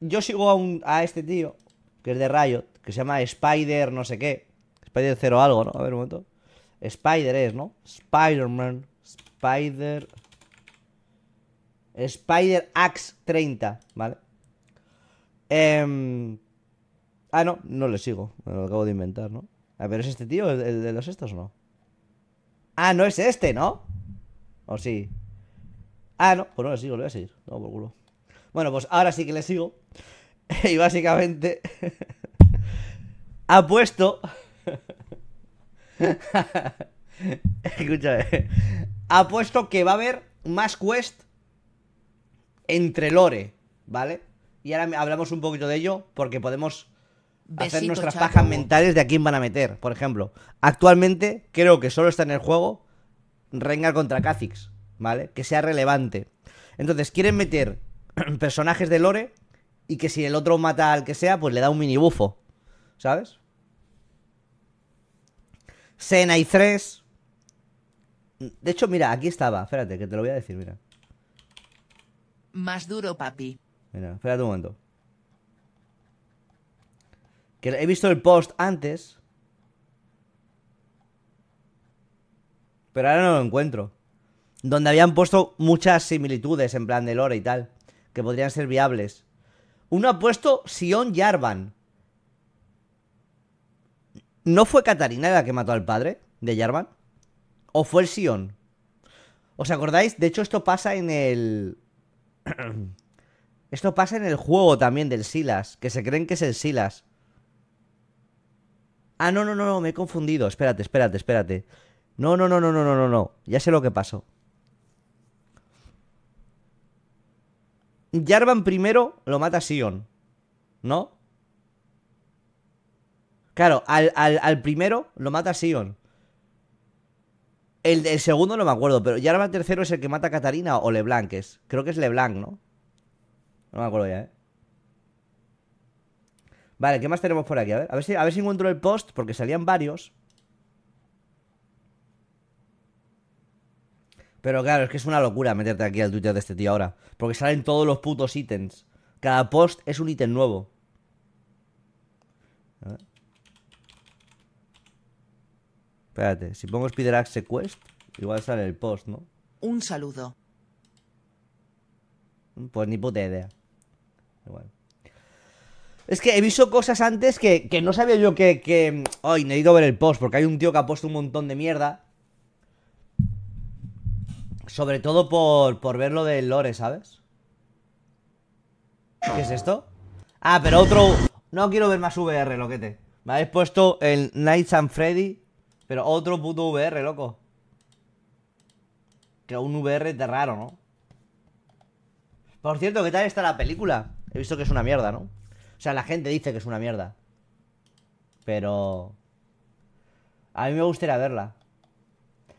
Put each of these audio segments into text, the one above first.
yo sigo a, un, a este tío, que es de Riot, que se llama Spider no sé qué. Spider cero algo, ¿no? A ver un momento. Spider es, ¿no? Spider-Man. Spider... Spider Axe 30, ¿vale? Em, ah, no, no le sigo. Me lo acabo de inventar, ¿no? A ah, ver, ¿es este tío el, de los estos o no? Ah, no es este, ¿no? ¿O oh, sí? Ah, no, pues no le sigo, le voy a seguir. No, por culo. Bueno, pues ahora sí que le sigo. y básicamente ha puesto... Escúchame. Ha puesto que va a haber más quest entre lore, ¿vale? Y ahora hablamos un poquito de ello porque podemos hacer nuestras pajas mentales de a quién van a meter. Por ejemplo, actualmente creo que solo está en el juego Rengar contra Kha'Zix, ¿vale? Que sea relevante. Entonces, quieren meter personajes de lore y que si el otro mata al que sea, pues le da un mini bufo. ¿Sabes? Sena y 3. De hecho, mira, aquí estaba. Espérate, que te lo voy a decir, mira. Más duro, papi. Mira, espérate un momento. Que he visto el post antes. Pero ahora no lo encuentro. Donde habían puesto muchas similitudes en plan de lore y tal. Que podrían ser viables. Uno ha puesto Sion Jarvan ¿No fue Katarina la que mató al padre de Jarvan ¿O fue el Sion? ¿Os acordáis? De hecho, esto pasa en el. esto pasa en el juego también del Silas, que se creen que es el Silas. Ah, no, no, no, no, me he confundido. Espérate, espérate, espérate. No, no, no, no, no, no, no, no. Ya sé lo que pasó. Jarvan primero lo mata Sion, ¿no? Claro, al, primero lo mata Sion. El, segundo no me acuerdo, pero Jarvan tercero es el que mata a Katarina o Leblanc es. Creo que es Leblanc, ¿no? No me acuerdo ya, ¿eh? Vale, ¿qué más tenemos por aquí? A ver, a ver si encuentro el post, porque salían varios. Pero claro, es que es una locura meterte aquí al Twitter de este tío ahora. Porque salen todos los putos ítems. Cada post es un ítem nuevo. Espérate, si pongo Spider Axe Quest, igual sale el post, ¿no? Un saludo. Pues ni puta idea. Igual. Es que he visto cosas antes que, no sabía yo que, que... Mm, ay, necesito ver el post, porque hay un tío que ha puesto un montón de mierda sobre todo por, por ver lo del lore, ¿sabes? ¿Qué es esto? Ah, pero otro... No quiero ver más VR, loquete. Me habéis puesto el night and Freddy, pero otro puto VR, loco. Que un VR de raro, ¿no? Por cierto, ¿qué tal está la película? He visto que es una mierda, ¿no? O sea, la gente dice que es una mierda. Pero... A mí me gustaría verla.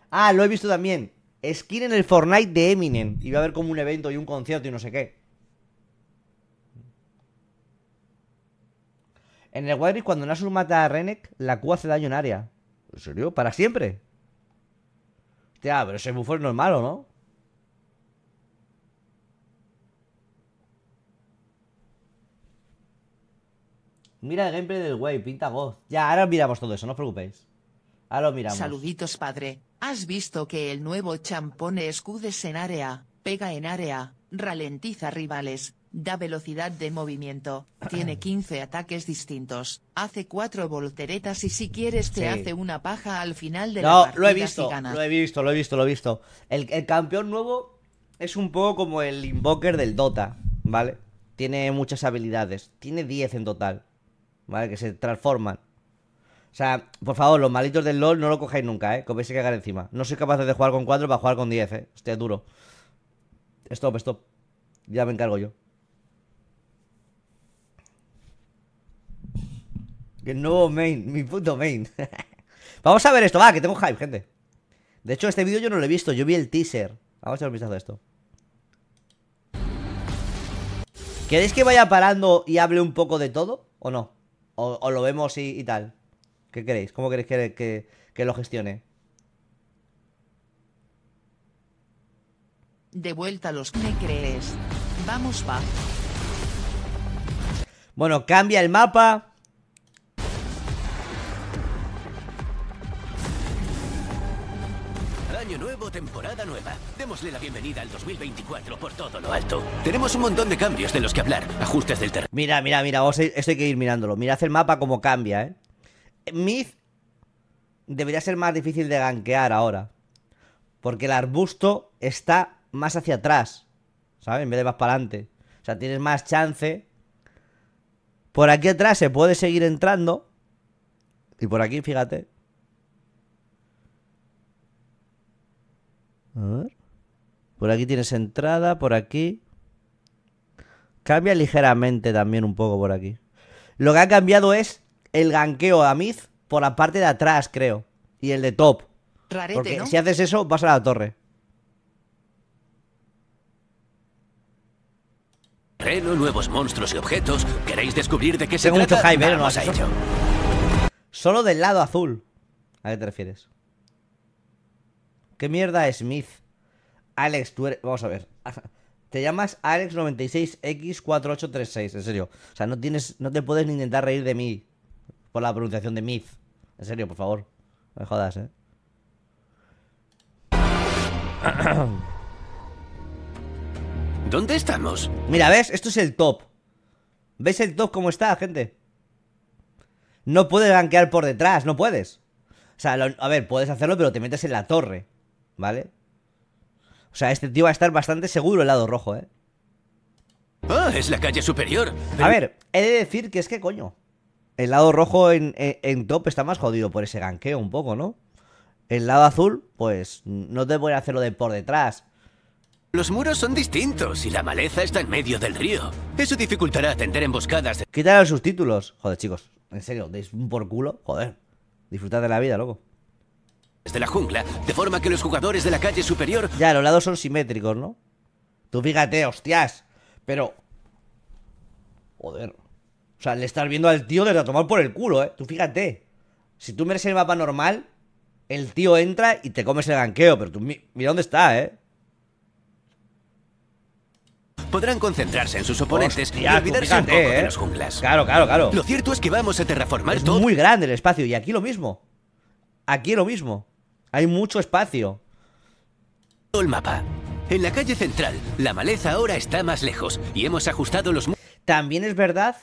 Ah, lo he visto también. Skin en el Fortnite de Eminem. Y va a haber como un evento y un concierto y no sé qué. En el Wild cuando Nasus mata a Renek, la Q hace daño en área. ¿En serio? ¿Para siempre? Hostia, pero ese buffo no es malo, ¿no? Mira el gameplay del güey, pinta voz. Ya, ahora miramos todo eso, no os preocupéis. Ahora lo miramos. Saluditos, padre. ¿Has visto que el nuevo champón escudes en área, pega en área, ralentiza rivales, da velocidad de movimiento, tiene 15 ataques distintos, hace 4 volteretas y si quieres te hace una paja al final de la partida lo he visto, Lo he visto, lo he visto, lo he visto. El, el, campeón nuevo es un poco como el invoker del Dota, ¿vale? Tiene muchas habilidades, tiene 10 en total, ¿vale? Que se transforman. O sea, por favor, los malitos del LOL no lo cojáis nunca, ¿eh? Que os vais a cagar encima. No soy capaz de jugar con 4 para jugar con 10, ¿eh? Hostia, duro. Stop, stop. Ya me encargo yo. Que nuevo main, mi puto main. Vamos a ver esto, va, que tengo hype, gente. De hecho, este vídeo yo no lo he visto, yo vi el teaser. Vamos a echar un vistazo a esto. ¿Queréis que vaya parando y hable un poco de todo? ¿O no? ¿O, lo vemos y tal? ¿Qué queréis? ¿Cómo queréis que, que, que lo gestione? De vuelta a los me crees. Vamos, va. Bueno, cambia el mapa. Año nuevo, temporada nueva. Démosle la bienvenida al 2024 por todo lo alto. Tenemos un montón de cambios de los que hablar. Ajustes del terreno. Mira, mira, mira. Vos, esto hay que ir mirándolo. Mirad el mapa como cambia, ¿eh? Myth debería ser más difícil de gankear ahora. Porque el arbusto está más hacia atrás, ¿sabes? En vez de más para adelante. O sea, tienes más chance. Por aquí atrás se puede seguir entrando. Y por aquí, fíjate. A ver. Por aquí tienes entrada, por aquí. Cambia ligeramente también un poco por aquí. Lo que ha cambiado es el ganqueo a Myth por la parte de atrás, creo. Y el de top. si haces eso, vas a la torre. Reno, nuevos monstruos y objetos. ¿Queréis descubrir de qué ¿eh? no, Solo del lado azul. ¿A qué te refieres? ¿Qué mierda es Smith? Alex, tú eres... Vamos a ver. Te llamas Alex96X4836, en serio. O sea, no tienes... No te puedes ni intentar reír de mí por la pronunciación de Myth. En serio, por favor. No me jodas, eh. ¿Dónde estamos? Mira, ¿ves? Esto es el top. ¿Ves el top cómo está, gente? No puedes gankear por detrás, no puedes. O sea, a ver, puedes hacerlo, pero te metes en la torre, ¿vale? O sea, este tío va a estar bastante seguro el lado rojo, ¿eh? Ah, es la calle superior. A ver, he de decir que es que, coño, el lado rojo en, top está más jodido por ese ganqueo un poco, ¿no? El lado azul, pues no te voy hacer hacerlo de por detrás. Los muros son distintos y la maleza está en medio del río. Eso dificultará atender emboscadas. De... Quitar los subtítulos. Joder, chicos, en serio, deis un por culo. Joder, disfrutad de la vida, loco. Desde la jungla, de forma que los jugadores de la calle superior... Ya, los lados son simétricos, ¿no? Tú fíjate, hostias. Pero... Joder. O sea, le estás viendo al tío desde a tomar por el culo, ¿eh? Tú fíjate. Si tú mereces el mapa normal, el tío entra y te comes el ganqueo, pero tú mira dónde está, ¿eh? podrán concentrarse en sus oponentes y olvidarse ¿eh? los junglas. Claro, claro, claro. Lo cierto es que vamos a terraformar es Muy grande el espacio y aquí lo mismo. Aquí lo mismo. Hay mucho espacio. Todo el mapa. En la calle central, la maleza ahora está más lejos y hemos ajustado los. También es verdad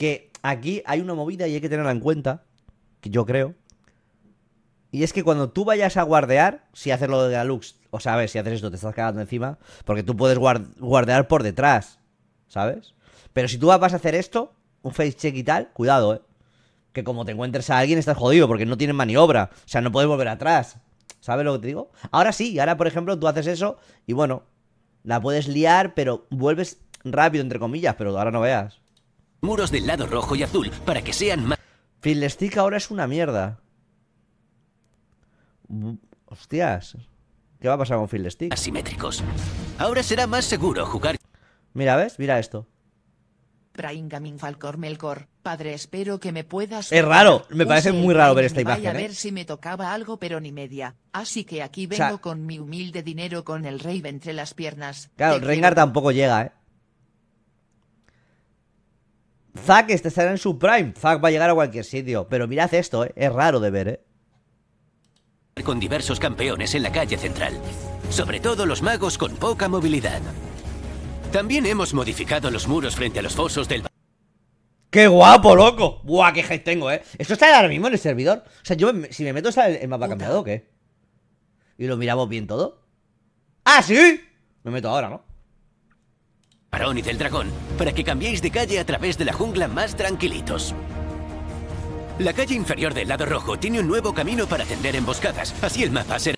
que aquí hay una movida y hay que tenerla en cuenta, que yo creo. Y es que cuando tú vayas a guardear, si haces lo de la Lux, o sabes, si haces esto te estás cagando encima, porque tú puedes guardear por detrás, ¿sabes? Pero si tú vas a hacer esto, un face check y tal, cuidado, ¿eh? Que como te encuentres a alguien estás jodido porque no tienes maniobra, o sea, no puedes volver atrás. ¿Sabes lo que te digo? Ahora sí, ahora por ejemplo tú haces eso y bueno, la puedes liar, pero vuelves rápido, entre comillas, pero ahora no veas muros del lado rojo y azul para que sean más... Fiddlestick ahora es una mierda. Hostias. ¿Qué va a pasar con Fiddlestick? Asimétricos. Ahora será más seguro jugar... Mira, ¿ves? Mira esto. Braingamin Falcor Melkor, padre, espero que me puedas... Es raro, me parece muy raro ver esta imagen. Voy a ¿eh? ver si me tocaba algo, pero ni media. Así que aquí vengo con mi humilde dinero con el rey entre las piernas. Claro, Rengar tampoco llega, ¿eh? Zack estará en su prime. Zack va a llegar a cualquier sitio. Pero mirad esto, ¿eh? es raro de ver, ¿eh? Con diversos campeones en la calle central. Sobre todo los magos con poca movilidad. También hemos modificado los muros frente a los fosos del... ¡Qué guapo, loco! ¡Buah, qué hype tengo, eh! ¿Esto está ahora mismo en el servidor? O sea, yo si me meto, ¿está el mapa cambiado o qué? ¿Y lo miramos bien todo? ¡Ah, sí! Me meto ahora, ¿no? Barón y del Dragón, para que cambiéis de calle a través de la jungla más tranquilitos. La calle inferior del lado rojo tiene un nuevo camino para atender emboscadas, así el mapa será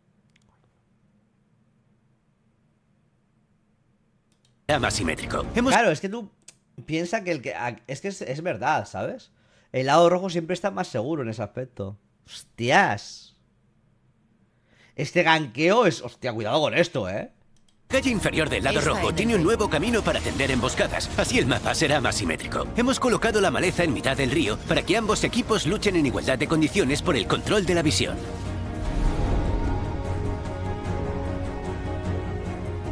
más simétrico. Claro, es que tú piensas que el que... Es que es verdad, ¿sabes? El lado rojo siempre está más seguro en ese aspecto. ¡Hostias! Este ganqueo es... Hostia, cuidado con esto, ¿eh? Calle inferior del lado rojo tiene un nuevo camino para tender emboscadas, así el mapa será más simétrico. Hemos colocado la maleza en mitad del río para que ambos equipos luchen en igualdad de condiciones por el control de la visión.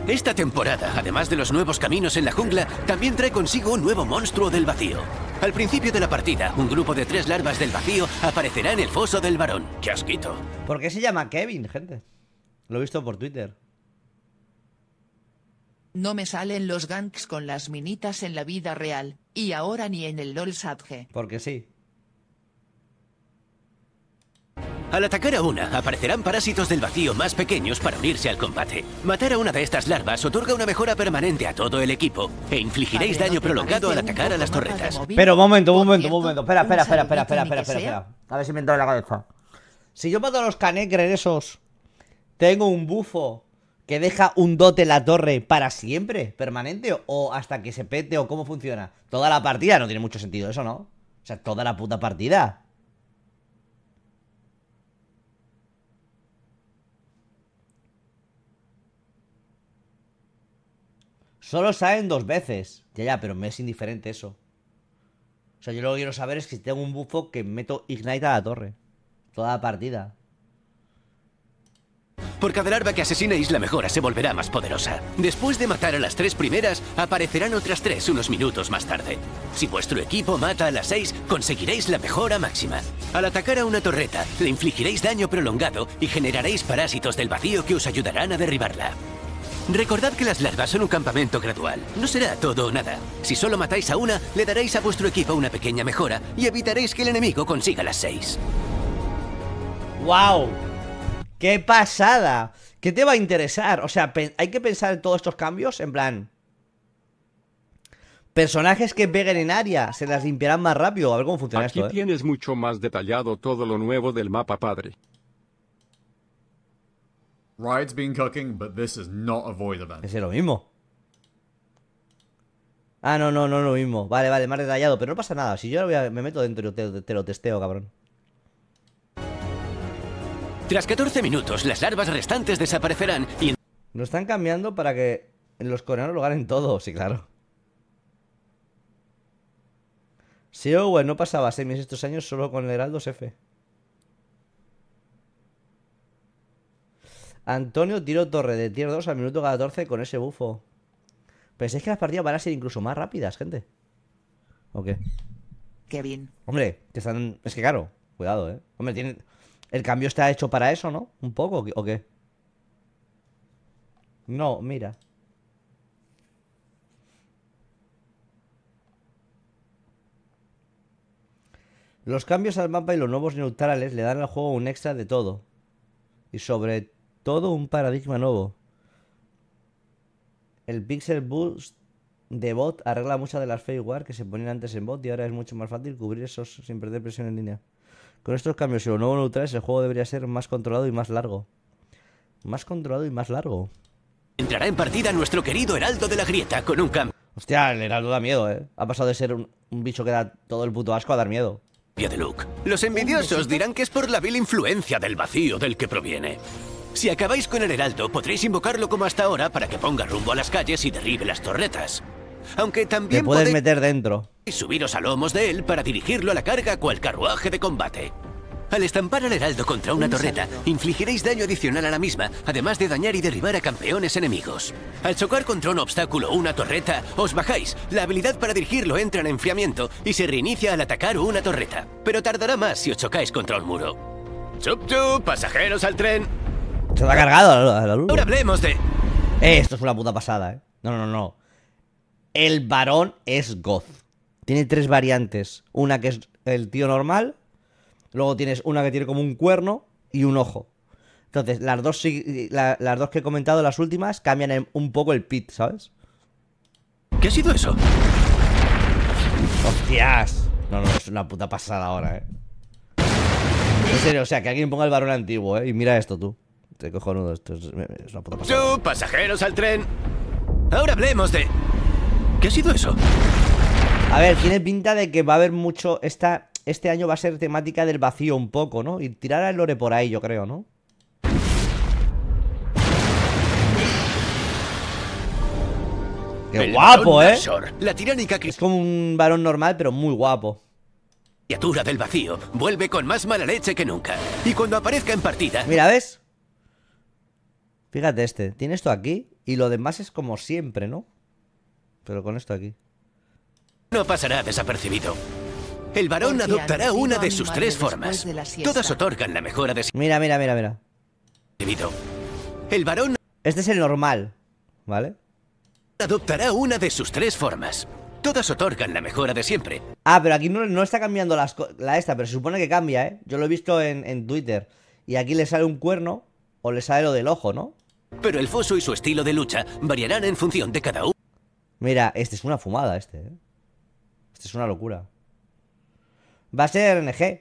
Esta temporada, además de los nuevos caminos en la jungla, también trae consigo un nuevo monstruo del vacío. Al principio de la partida, un grupo de tres larvas del vacío aparecerá en el foso del varón. ¡Qué asquito! ¿Por qué se llama Kevin, gente? Lo he visto por Twitter. No me salen los ganks con las minitas en la vida real, y ahora ni en el LOL Sadge. Porque sí. Al atacar a una, aparecerán parásitos del vacío más pequeños para unirse al combate. Matar a una de estas larvas otorga una mejora permanente a todo el equipo e infligiréis daño prolongado al atacar a las torretas. Pero momento, momento, momento. Espera, espera, espera, espera, espera, espera, espera, A ver si me entra en la cabeza. Si yo mato a los canegres esos, tengo un bufo que deja un dote la torre para siempre, permanente, o hasta que se pete, o cómo funciona. Toda la partida no tiene mucho sentido eso, ¿no? O sea, toda la puta partida. Solo salen dos veces. Ya, ya, pero me es indiferente eso. O sea, yo lo que quiero saber es que si tengo un bufo que meto Ignite a la torre. Toda la partida. Por cada larva que asesinéis, la mejora se volverá más poderosa. Después de matar a las tres primeras, aparecerán otras tres unos minutos más tarde. Si vuestro equipo mata a las seis, conseguiréis la mejora máxima. Al atacar a una torreta, le infligiréis daño prolongado y generaréis parásitos del vacío que os ayudarán a derribarla. Recordad que las larvas son un campamento gradual. No será todo o nada. Si solo matáis a una, le daréis a vuestro equipo una pequeña mejora y evitaréis que el enemigo consiga las seis. ¡Wow! ¡Qué pasada! ¿Qué te va a interesar? O sea, hay que pensar en todos estos cambios, en plan... Personajes que peguen en área, se las limpiarán más rápido, a ver cómo funciona esto. Aquí ¿eh? tienes mucho más detallado todo lo nuevo del mapa padre. Es lo mismo. Ah, no, no, no, lo mismo. Vale, vale, más detallado, pero no pasa nada. Si yo me meto dentro, y te lo testeo, cabrón. Tras 14 minutos, las larvas restantes desaparecerán y... Lo están cambiando para que los coreanos lo ganen todo, sí, claro. Sí, Owen no pasaba semis estos años solo con el Heraldo F. Antonio Tiro Torre de tier 2 al minuto 14 con ese bufo. es que las partidas van a ser incluso más rápidas, gente. ¿O qué? Qué bien. Hombre, que están. Es que claro, cuidado, eh. Hombre, tienen. ¿El cambio está hecho para eso, no? ¿Un poco o qué? No, mira. Los cambios al mapa y los nuevos neutrales le dan al juego un extra de todo. Y sobre todo un paradigma nuevo. El Pixel Boost de bot arregla muchas de las war que se ponían antes en bot y ahora es mucho más fácil cubrir esos sin perder presión en línea. Con estos cambios y los nuevos neutrales, el juego debería ser más controlado y más largo. Más controlado y más largo. Entrará en partida nuestro querido Heraldo de la Grieta con un cambio. Hostia, el Heraldo da miedo, ¿eh? Ha pasado de ser un, bicho que da todo el puto asco a dar miedo. De look. Los envidiosos dirán que es por la vil influencia del vacío del que proviene. Si acabáis con el heraldo, podréis invocarlo como hasta ahora para que ponga rumbo a las calles y derribe las torretas aunque también... puedes meter dentro. Y subiros a lomos de él para dirigirlo a la carga cual carruaje de combate. Al estampar al heraldo contra una torreta, infligiréis daño adicional a la misma, además de dañar y derribar a campeones enemigos. Al chocar contra un obstáculo o una torreta, os bajáis. La habilidad para dirigirlo entra en enfriamiento y se reinicia al atacar una torreta. Pero tardará más si os chocáis contra un muro. Chup chup, pasajeros al tren. Se ha cargado la, luz. Ahora hablemos de... esto es una puta pasada, eh. No, no, no. El varón es goth. Tiene tres variantes. Una que es el tío normal. Luego tienes una que tiene como un cuerno y un ojo. Entonces, las dos, las dos que he comentado, las últimas, cambian un poco el pit, ¿sabes? ¿Qué ha sido eso? ¡Hostias! No, no, es una puta pasada ahora, ¿eh? En serio, o sea, que alguien ponga el varón antiguo, ¿eh? Y mira esto, tú. Te cojonudo, esto es, una puta pasada. pasajeros al tren! Ahora hablemos de... ¿Qué ha sido eso? A ver, tiene pinta de que va a haber mucho... Esta, este año va a ser temática del vacío un poco, ¿no? Y tirar al lore por ahí, yo creo, ¿no? ¡Qué guapo, eh! la tiránica es como un varón normal, pero muy guapo. Criatura del vacío vuelve con más mala leche que nunca. Y cuando aparezca en partida... Mira, ¿ves? Fíjate este. Tiene esto aquí y lo demás es como siempre, ¿no? Pero con esto aquí. No pasará desapercibido. El varón adoptará una de sus tres formas. Todas otorgan la mejora de... Mira, mira, mira, mira. El varón... Este es el normal, ¿vale? Adoptará una de sus tres formas. Todas otorgan la mejora de siempre. Ah, pero aquí no, está cambiando la esta, pero se supone que cambia, ¿eh? Yo lo he visto en Twitter. Y aquí le sale un cuerno o le sale lo del ojo, ¿no? Pero el foso y su estilo de lucha variarán en función de cada uno. Mira, este es una fumada, este. ¿eh? Este es una locura. Va a ser RNG.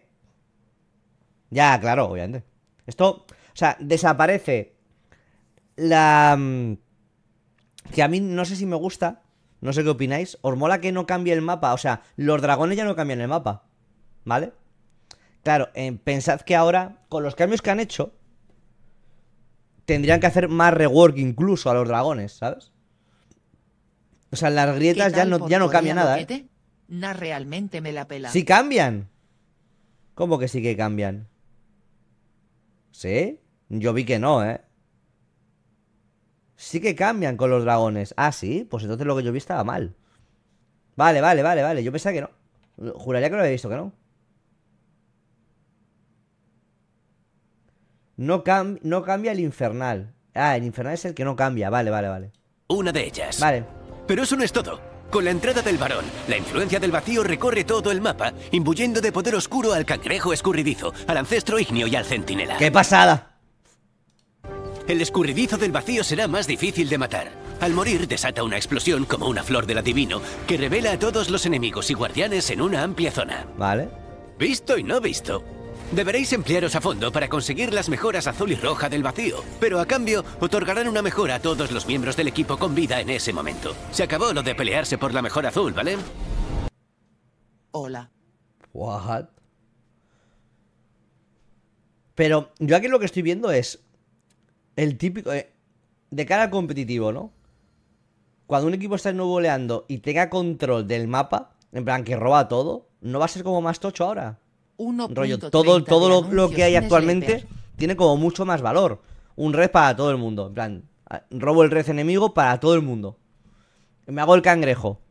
Ya, claro, obviamente. Esto, o sea, desaparece la... Mm, que a mí no sé si me gusta, no sé qué opináis. Os mola que no cambie el mapa, o sea, los dragones ya no cambian el mapa, ¿vale? Claro, eh, pensad que ahora, con los cambios que han hecho, tendrían que hacer más rework incluso a los dragones, ¿sabes? O sea, las grietas ya no, ya no cambia nada. ¿eh? realmente me la pela. Sí cambian. ¿Cómo que sí que cambian? ¿Sí? Yo vi que no, ¿eh? Sí que cambian con los dragones. Ah, sí, pues entonces lo que yo vi estaba mal. Vale, vale, vale, vale. Yo pensaba que no. Juraría que lo había visto que no. No, no cambia el infernal. Ah, el infernal es el que no cambia. Vale, vale, vale. Una de ellas. Vale. Pero eso no es todo. Con la entrada del varón, la influencia del vacío recorre todo el mapa, imbuyendo de poder oscuro al cangrejo escurridizo, al ancestro ignio y al centinela. ¡Qué pasada! El escurridizo del vacío será más difícil de matar. Al morir desata una explosión como una flor del adivino que revela a todos los enemigos y guardianes en una amplia zona. Vale. Visto y no visto. Deberéis emplearos a fondo para conseguir las mejoras azul y roja del vacío, pero a cambio otorgarán una mejora a todos los miembros del equipo con vida en ese momento. Se acabó lo de pelearse por la mejor azul, ¿vale? Hola. What? Pero yo aquí lo que estoy viendo es el típico... Eh, de cara al competitivo, ¿no? Cuando un equipo está nuevo y tenga control del mapa, en plan que roba todo, ¿no va a ser como más tocho ahora? Rollo, todo, todo lo, lo, que hay actualmente tiene como mucho más valor. Un red para todo el mundo. En plan, robo el red enemigo para todo el mundo. Me hago el cangrejo.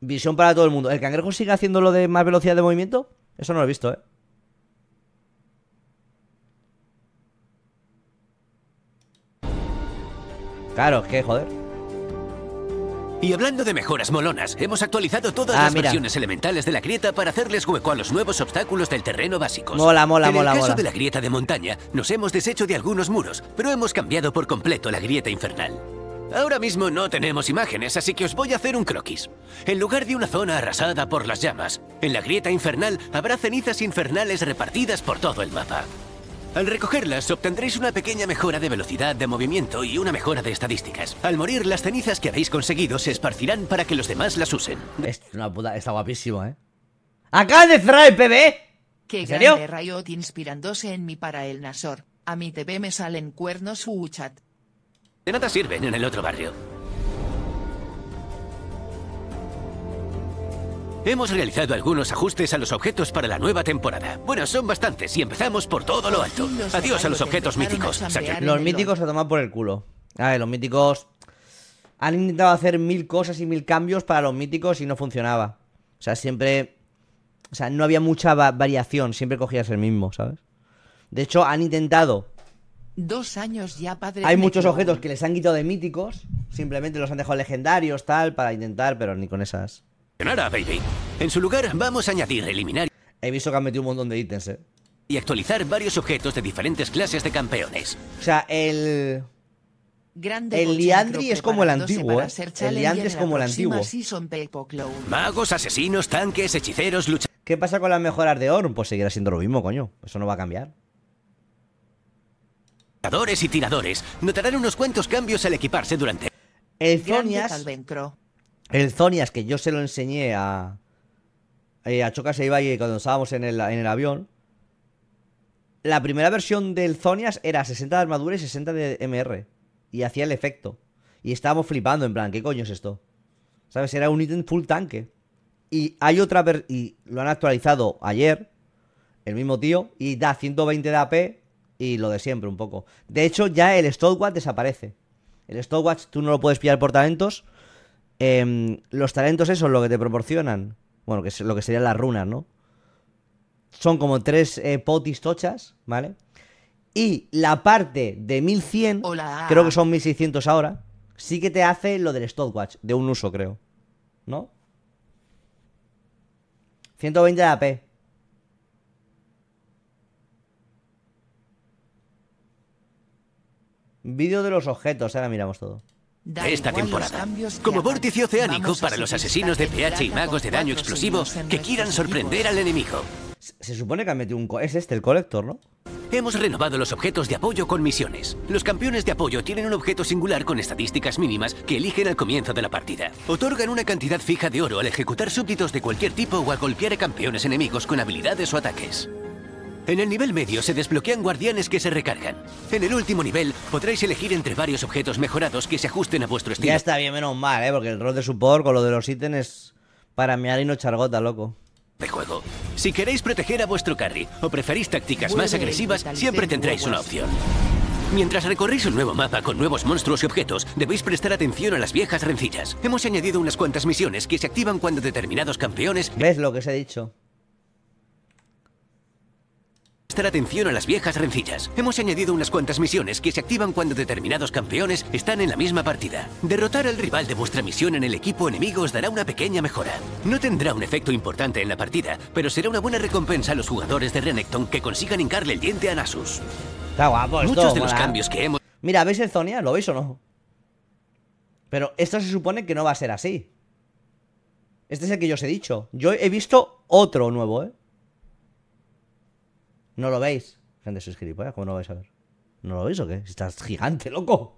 Visión para todo el mundo. ¿El cangrejo sigue haciendo lo de más velocidad de movimiento? Eso no lo he visto, ¿eh? Claro, es que joder. Y hablando de mejoras molonas, hemos actualizado todas ah, las versiones elementales de la grieta para hacerles hueco a los nuevos obstáculos del terreno básicos. Mola, mola, en mola. En el caso de la grieta de montaña, nos hemos deshecho de algunos muros, pero hemos cambiado por completo la grieta infernal. Ahora mismo no tenemos imágenes, así que os voy a hacer un croquis. En lugar de una zona arrasada por las llamas, en la grieta infernal habrá cenizas infernales repartidas por todo el mapa. Al recogerlas obtendréis una pequeña mejora de velocidad de movimiento y una mejora de estadísticas. Al morir, las cenizas que habéis conseguido se esparcirán para que los demás las usen. Es una puta, está guapísimo, ¿eh? ¡Acá de cerrar el PB! ¡Qué serio? Riot inspirándose en mí para el Nasor! A mi TV me salen cuernos u De nada sirven en el otro barrio. Hemos realizado algunos ajustes a los objetos para la nueva temporada. Bueno, son bastantes y empezamos por todo lo alto. Adiós a los objetos míticos. Los míticos a tomado por el culo. A ver, los míticos han intentado hacer mil cosas y mil cambios para los míticos y no funcionaba. O sea, siempre... O sea, no había mucha variación, siempre cogías el mismo, ¿sabes? De hecho, han intentado... Dos años ya, padre. Hay muchos objetos que les han quitado de míticos, simplemente los han dejado legendarios, tal, para intentar, pero ni con esas baby. En su lugar, vamos a añadir, eliminar... He visto que han metido un montón de ítems, eh. Y actualizar varios objetos de diferentes clases de campeones. O sea, el... Grande el Liandri es como el antiguo, eh. El Liandri es como el antiguo. Magos, asesinos, tanques, hechiceros, luchadores... ¿Qué pasa con las mejoras de Orn? Pues seguirá siendo lo mismo, coño. Eso no va a cambiar. Tiradores y tiradores notarán unos cuantos cambios al equiparse durante... El Zonias el Zonias, que yo se lo enseñé a. Eh, a Chocas y e Ibai cuando estábamos en el, en el avión. La primera versión del Zonias era 60 de armadura y 60 de MR. Y hacía el efecto. Y estábamos flipando, en plan, ¿qué coño es esto? ¿Sabes? Era un ítem full tanque. Y hay otra. Y lo han actualizado ayer. El mismo tío. Y da 120 de AP. Y lo de siempre, un poco. De hecho, ya el Stopwatch desaparece. El Stopwatch tú no lo puedes pillar por talentos. Em, los talentos esos, lo que te proporcionan, bueno, que es lo que serían las runas, ¿no? Son como tres eh, potis tochas, ¿vale? Y la parte de 1100, creo que son 1600 ahora, sí que te hace lo del stopwatch, de un uso, creo. ¿No? 120 de AP. Vídeo de los objetos, ahora miramos todo esta temporada, como vórtice oceánico para los asesinos de pH y magos de daño explosivo que quieran sorprender al enemigo. Se supone que ha metido un... es este el colector, ¿no? Hemos renovado los objetos de apoyo con misiones. Los campeones de apoyo tienen un objeto singular con estadísticas mínimas que eligen al comienzo de la partida. Otorgan una cantidad fija de oro al ejecutar súbditos de cualquier tipo o al golpear a campeones enemigos con habilidades o ataques. En el nivel medio se desbloquean guardianes que se recargan. En el último nivel podréis elegir entre varios objetos mejorados que se ajusten a vuestro estilo. Ya está bien, menos mal, ¿eh? Porque el rol de support con lo de los ítems para mi y no chargota, loco. De juego. Si queréis proteger a vuestro carry o preferís tácticas más agresivas, siempre tendréis una opción. Mientras recorréis un nuevo mapa con nuevos monstruos y objetos, debéis prestar atención a las viejas rencillas. Hemos añadido unas cuantas misiones que se activan cuando determinados campeones... ¿Ves lo que os he dicho? Prestar atención a las viejas rencillas. Hemos añadido unas cuantas misiones que se activan cuando determinados campeones están en la misma partida. Derrotar al rival de vuestra misión en el equipo enemigo os dará una pequeña mejora. No tendrá un efecto importante en la partida, pero será una buena recompensa a los jugadores de Renekton que consigan hincarle el diente a Nasus. Muchos de los cambios que hemos... Mira, ¿veis el Zonia? ¿Lo veis o no? Pero esto se supone que no va a ser así. Este es el que yo os he dicho. Yo he visto otro nuevo, ¿eh? ¿No lo veis? Gente, sois gilipollas, ¿cómo no lo vais a ver? ¿No lo veis o qué? estás gigante, loco.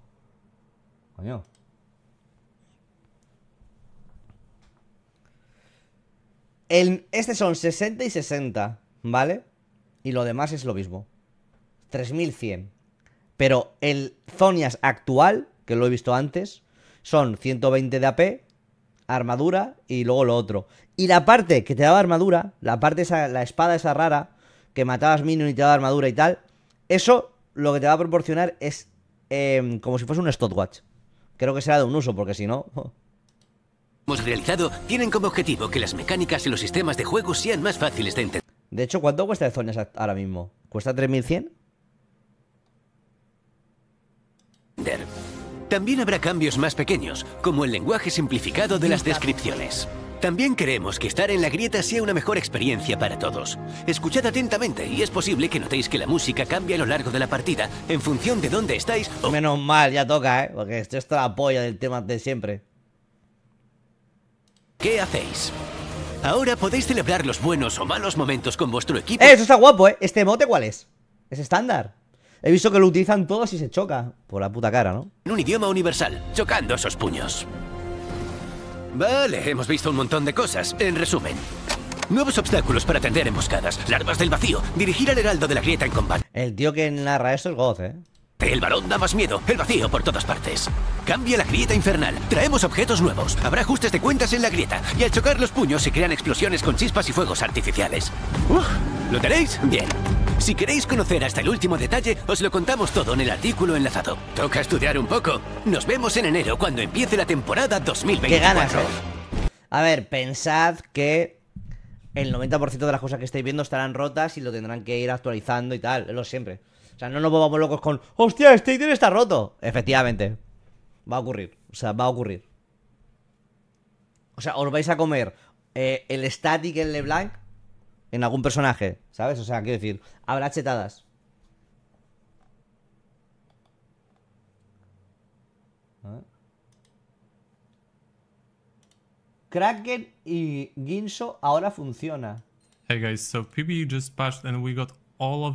Coño. El, este son 60 y 60, ¿vale? Y lo demás es lo mismo. 3100. Pero el Zonias actual, que lo he visto antes, son 120 de AP, armadura y luego lo otro. Y la parte que te daba armadura, la parte esa, la espada esa rara, que matabas minions y te daba armadura y tal. Eso lo que te va a proporcionar es em, como si fuese un stopwatch. Creo que será de un uso, porque si no... Hemos realizado tienen como objetivo que las mecánicas y los sistemas de juego sean más fáciles de entender. De hecho, ¿cuánto cuesta el Zones ahora mismo? ¿Cuesta 3100? También habrá cambios más pequeños, como el lenguaje simplificado de las descripciones. También queremos que estar en la grieta sea una mejor experiencia para todos. Escuchad atentamente y es posible que notéis que la música cambia a lo largo de la partida en función de dónde estáis o... Menos mal, ya toca, ¿eh? Porque esto es la polla del tema de siempre. ¿Qué hacéis? Ahora podéis celebrar los buenos o malos momentos con vuestro equipo. Eh, eso está guapo, ¿eh? ¿Este emote cuál es? Es estándar. He visto que lo utilizan todos y se choca. Por la puta cara, ¿no? En un idioma universal, chocando esos puños. Vale, hemos visto un montón de cosas. En resumen, Nuevos obstáculos para atender emboscadas. Larvas del vacío. Dirigir al heraldo de la grieta en combate. El tío que narra eso es God, ¿eh? El balón da más miedo. El vacío por todas partes. Cambia la grieta infernal. Traemos objetos nuevos. Habrá ajustes de cuentas en la grieta. Y al chocar los puños se crean explosiones con chispas y fuegos artificiales. Uf, ¿Lo tenéis? Bien. Si queréis conocer hasta el último detalle, os lo contamos todo en el artículo enlazado. Toca estudiar un poco. Nos vemos en enero cuando empiece la temporada 2024. ¡Qué ganas, ¿eh? A ver, pensad que el 90% de las cosas que estáis viendo estarán rotas y lo tendrán que ir actualizando y tal, lo siempre. O sea, no nos volvamos locos con ¡Hostia, este ítem está roto! Efectivamente, va a ocurrir, o sea, va a ocurrir. O sea, os vais a comer eh, el static en LeBlanc en algún personaje, ¿sabes? O sea, quiero decir, habrá chetadas. Kraken y Ginso ahora funciona. Hey guys, so just and we got all of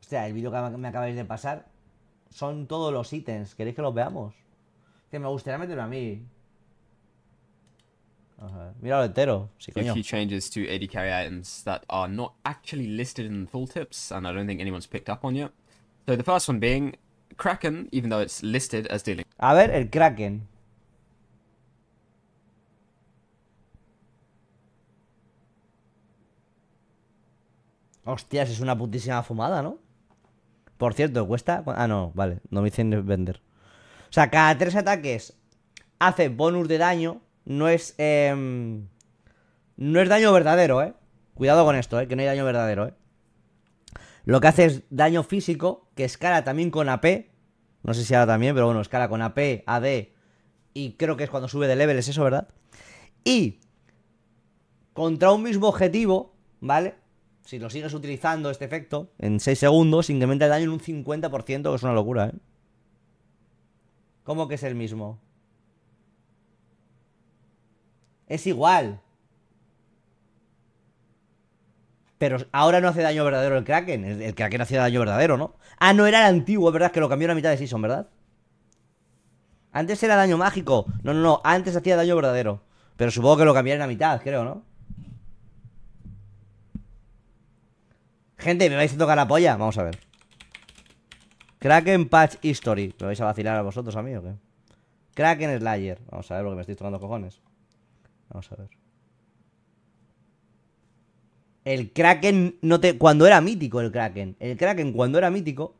Hostia, el vídeo que me acabáis de pasar son todos los ítems. ¿Queréis que los veamos? Que me gustaría meterlo a mí. Uh-huh. lo entero. Sí, coño. If he changes to carry items that are not actually listed in the tooltips, and I don't think anyone's picked up on yet. So the first one being Kraken, even though it's listed as dealing. A ver, el Kraken. Hostias, es una putísima fumada, ¿no? Por cierto, cuesta. Ah, no, vale, no me dicen vender. O sea, cada tres ataques hace bonus de daño no es... Em, no es daño verdadero, ¿eh? Cuidado con esto, ¿eh? Que no hay daño verdadero, ¿eh? Lo que hace es daño físico, que escala también con AP. No sé si ahora también, pero bueno, escala con AP, AD. Y creo que es cuando sube de level, es eso, ¿verdad? Y contra un mismo objetivo, ¿vale? Si lo sigues utilizando este efecto, en 6 segundos incrementa el daño en un 50%, que es una locura, ¿eh? ¿Cómo que es el mismo? Es igual. Pero ahora no hace daño verdadero el Kraken. El, Kraken hacía daño verdadero, ¿no? Ah, no era el antiguo, ¿verdad? Que lo cambió a la mitad de season, ¿verdad? Antes era daño mágico. No, no, no. Antes hacía daño verdadero. Pero supongo que lo cambiaron a mitad, creo, ¿no? Gente, me vais a tocar la polla. Vamos a ver. Kraken Patch History. ¿Me vais a vacilar a vosotros a mí o qué? Kraken Slayer. Vamos a ver lo que me estoy tocando cojones. Vamos a ver. El Kraken no Cuando era mítico el Kraken. El Kraken cuando era mítico.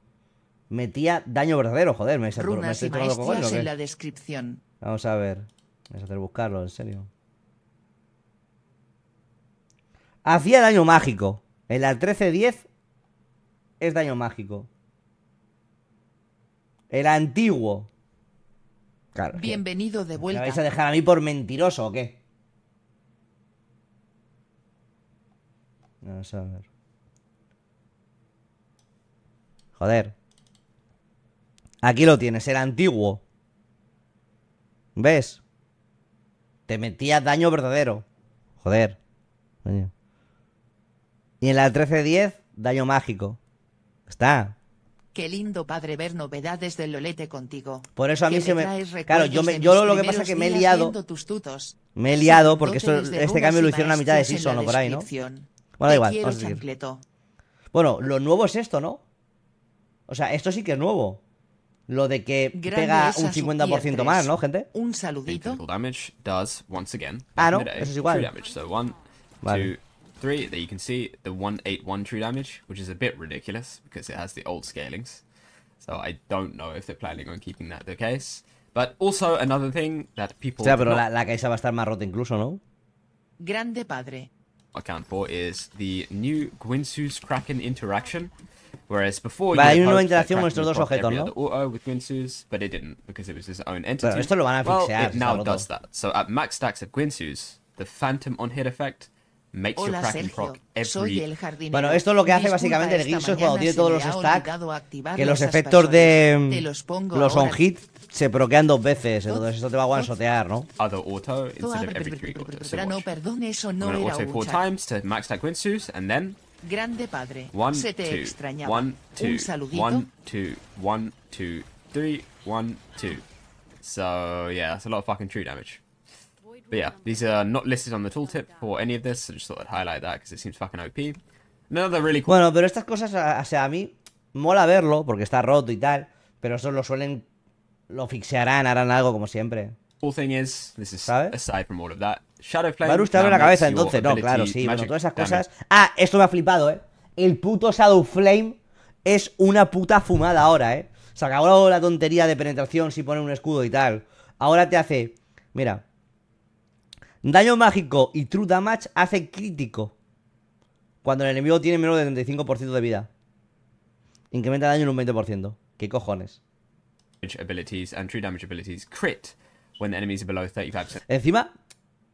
Metía daño verdadero, joder, me he Runas y en la descripción. Vamos a ver. Vamos a hacer buscarlo, en serio. Hacía daño mágico. En la 1310 es daño mágico. El antiguo. Bienvenido de vuelta. ¿Me vais a dejar a mí por mentiroso o qué? a Joder. Aquí lo tienes, era antiguo. ¿Ves? Te metía daño verdadero. Joder. Y en la 1310, daño mágico. Está. Qué lindo padre ver novedades del Lolete contigo. Por eso a mí se me. Claro, yo, lo que pasa es que me he liado. Me he liado porque este cambio lo hicieron a mitad de season o por ahí, ¿no? Bueno, igual. Quiero, bueno, lo nuevo es esto, ¿no? O sea, esto sí que es nuevo. Lo de que pega un 50% más, ¿no, gente? Un saludito. damage does, once again, ah, no, eh. eso es igual. Damage. So one, vale. two, three. There you can see the 181 true damage, which is a bit ridiculous because it has the old scalings. So I don't know if they're planning on keeping that the case. But also another thing that people. O sea, pero la, la, va a estar más rota incluso, ¿no? Grande padre. account for is the new Gwinsu's Kraken interaction. Whereas before, vale, you hay una interacción con estos dos objetos, ¿no? Auto with Gwinsu's, but it didn't because it was his own entity. esto lo van a fixear. Well, it now does that. So at max stacks of Gwinsu's, the Phantom on hit effect Makes Hola, your Sergio. Every... Soy el Bueno, esto es lo que hace básicamente el Guiso es cuando tiene todos los stacks, que los efectos de los, los on hit se proquean dos veces, entonces esto te va a guansotear, ¿no? Other auto instead of every three auto, so no, perdón, eso no era auto four times to max stack win and then... Grande padre, one, se te two, extrañaba. One, two, Un saludito. One, two, one, two, three, one, two. So, yeah, that's a lot of fucking true damage yeah, these are not listed on the tooltip for any of this, so just thought I'd highlight that because it seems fucking OP. Another really cool... Bueno, pero estas cosas, o sea, a mí mola verlo porque está roto y tal, pero eso lo suelen, lo fixearán, harán algo como siempre. Cool thing is, ¿sabes? aside from all of that, Shadow Flame... te abre la cabeza entonces, no, claro, sí, bueno, todas esas cosas... Ah, esto me ha flipado, ¿eh? El puto Shadow Flame es una puta fumada ahora, ¿eh? Se acabó la tontería de penetración si pone un escudo y tal. Ahora te hace... Mira, Daño mágico y True Damage hace crítico cuando el enemigo tiene menos del 35% de vida. Incrementa el daño en un 20%. ¿Qué cojones? Encima,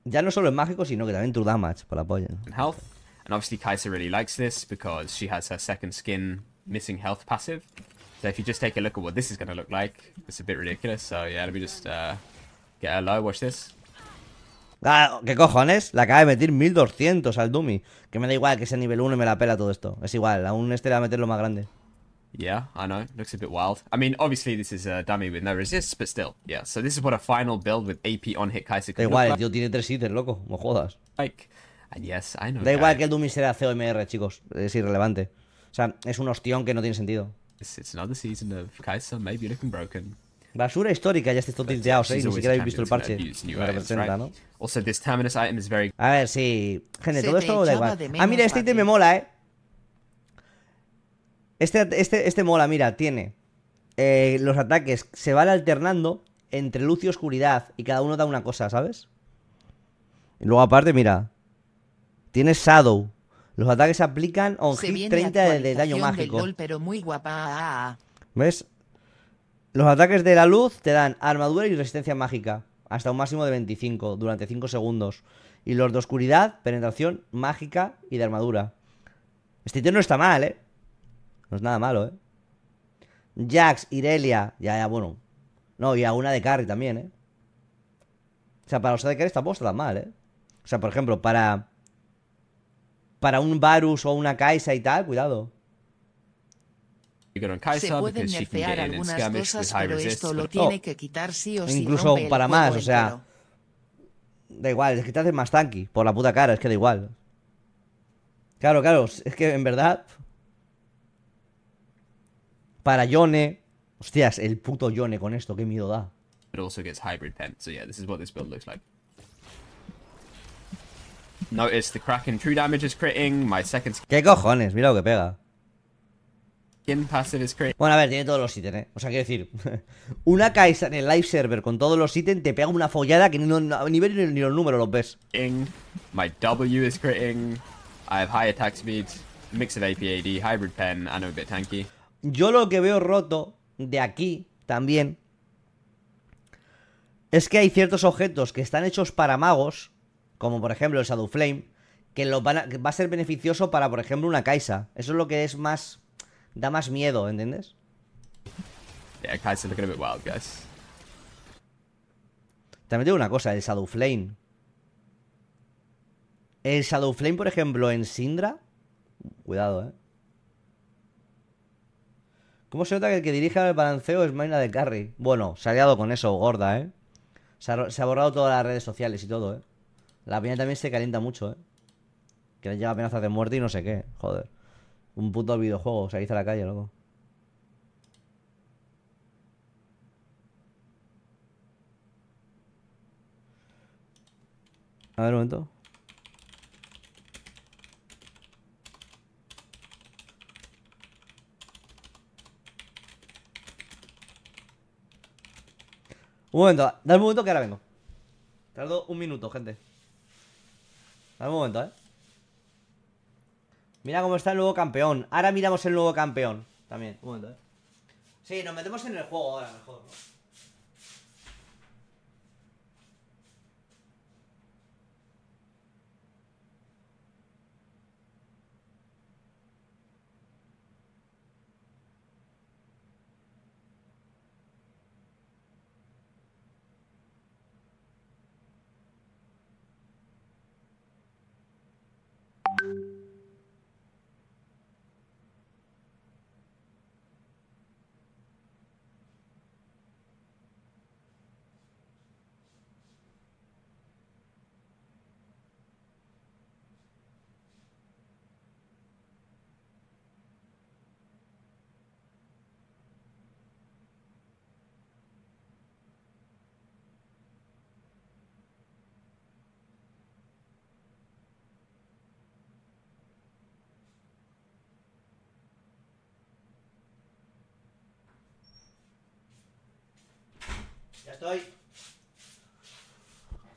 ya no solo es mágico, sino que también true damage Por la polla. And health. And obviously Kaisa really likes this because she has her second skin missing health passive. So if you just take a look at what this is going to look like, it's a bit ridiculous. So yeah, let me just uh, get her low. Watch this. Ah, ¿qué cojones? Le acaba de meter 1200 al Dummy. Que me da igual que sea nivel 1 y me la pela todo esto. Es igual, aún este le va a meter lo más grande. Yeah, I know. Looks a bit wild. I mean, obviously this is a dummy with no resist, but still. Yeah, so this is what a final build with AP on hit Kaiser Da igual, el tío tiene 3 hitters, loco. No jodas. Like, yes, I know. Da igual que el Dummy sea COMR, chicos. Es irrelevante. O sea, es un ostión que no tiene sentido. It's, it's another season of vez maybe looking broken. Basura histórica, ya está todos uh, tilteados, ¿eh? Ni siquiera habéis visto el parche. representa, ¿no? A ver, sí. Gente, todo esto da igual. Ah, mira, este ítem me mola, ¿eh? Este, este, este mola, mira, tiene eh, los ataques se van alternando entre luz y oscuridad y cada uno da una cosa, ¿sabes? Y luego aparte, mira, Tiene Shadow. Los ataques se aplican hit 30 de, daño mágico. pero muy guapa. ¿Ves? Los ataques de la luz te dan armadura y resistencia mágica, hasta un máximo de 25, durante 5 segundos. Y los de oscuridad, penetración mágica y de armadura. Este tío no está mal, ¿eh? No es nada malo, ¿eh? Jax, Irelia, ya, ya, bueno. No, y a una de carry también, ¿eh? O sea, para los de tampoco está mal, ¿eh? O sea, por ejemplo, para... Para un Varus o una Kaisa y tal, cuidado. Se pueden nerfear algunas cosas, pero esto lo tiene oh, que quitar sí o sí. Incluso para más, o sea. Da igual, es que te hacen más tanky, por la puta cara, es que da igual. Claro, claro, es que en verdad. Para Yone. Hostias, el puto Yone con esto, qué miedo da. It also gets hybrid pent, so yeah, this is what this build looks like. Notice the Kraken true damage is critting, my second... ¿Qué cojones? Mira lo que pega. Bueno, a ver, tiene todos los ítems, ¿eh? O sea, quiero decir, una Kai'Sa en el live server con todos los ítems te pega una follada que ni, ni, los números los ves. My APAD, hybrid pen, I'm a tanky. Yo lo que veo roto de aquí también es que hay ciertos objetos que están hechos para magos, como por ejemplo el Shadow Flame, que, que va a ser beneficioso para, por ejemplo, una Kaisa. Eso es lo que es más Da más miedo, ¿entiendes? Yeah, guys, looking a bit wild, guys. También tengo una cosa, el Shadow Flame. El Shadow Flame, por ejemplo, en Sindra. Cuidado, eh. ¿Cómo se nota que el que dirige el balanceo es Maina de Carry? Bueno, se ha liado con eso, gorda, ¿eh? Se ha, borrado todas las redes sociales y todo, ¿eh? La piña también se calienta mucho, ¿eh? Que le lleva amenazas de muerte y no sé qué, joder. Un puto videojuego, ahí está la calle, loco. A ver, un momento. Un momento, da un momento que ahora vengo. Tardo un minuto, gente. Da un momento, eh. Mira cómo está el nuevo campeón. Ahora miramos el nuevo campeón. También. Un momento, eh. Sí, nos metemos en el juego ahora mejor.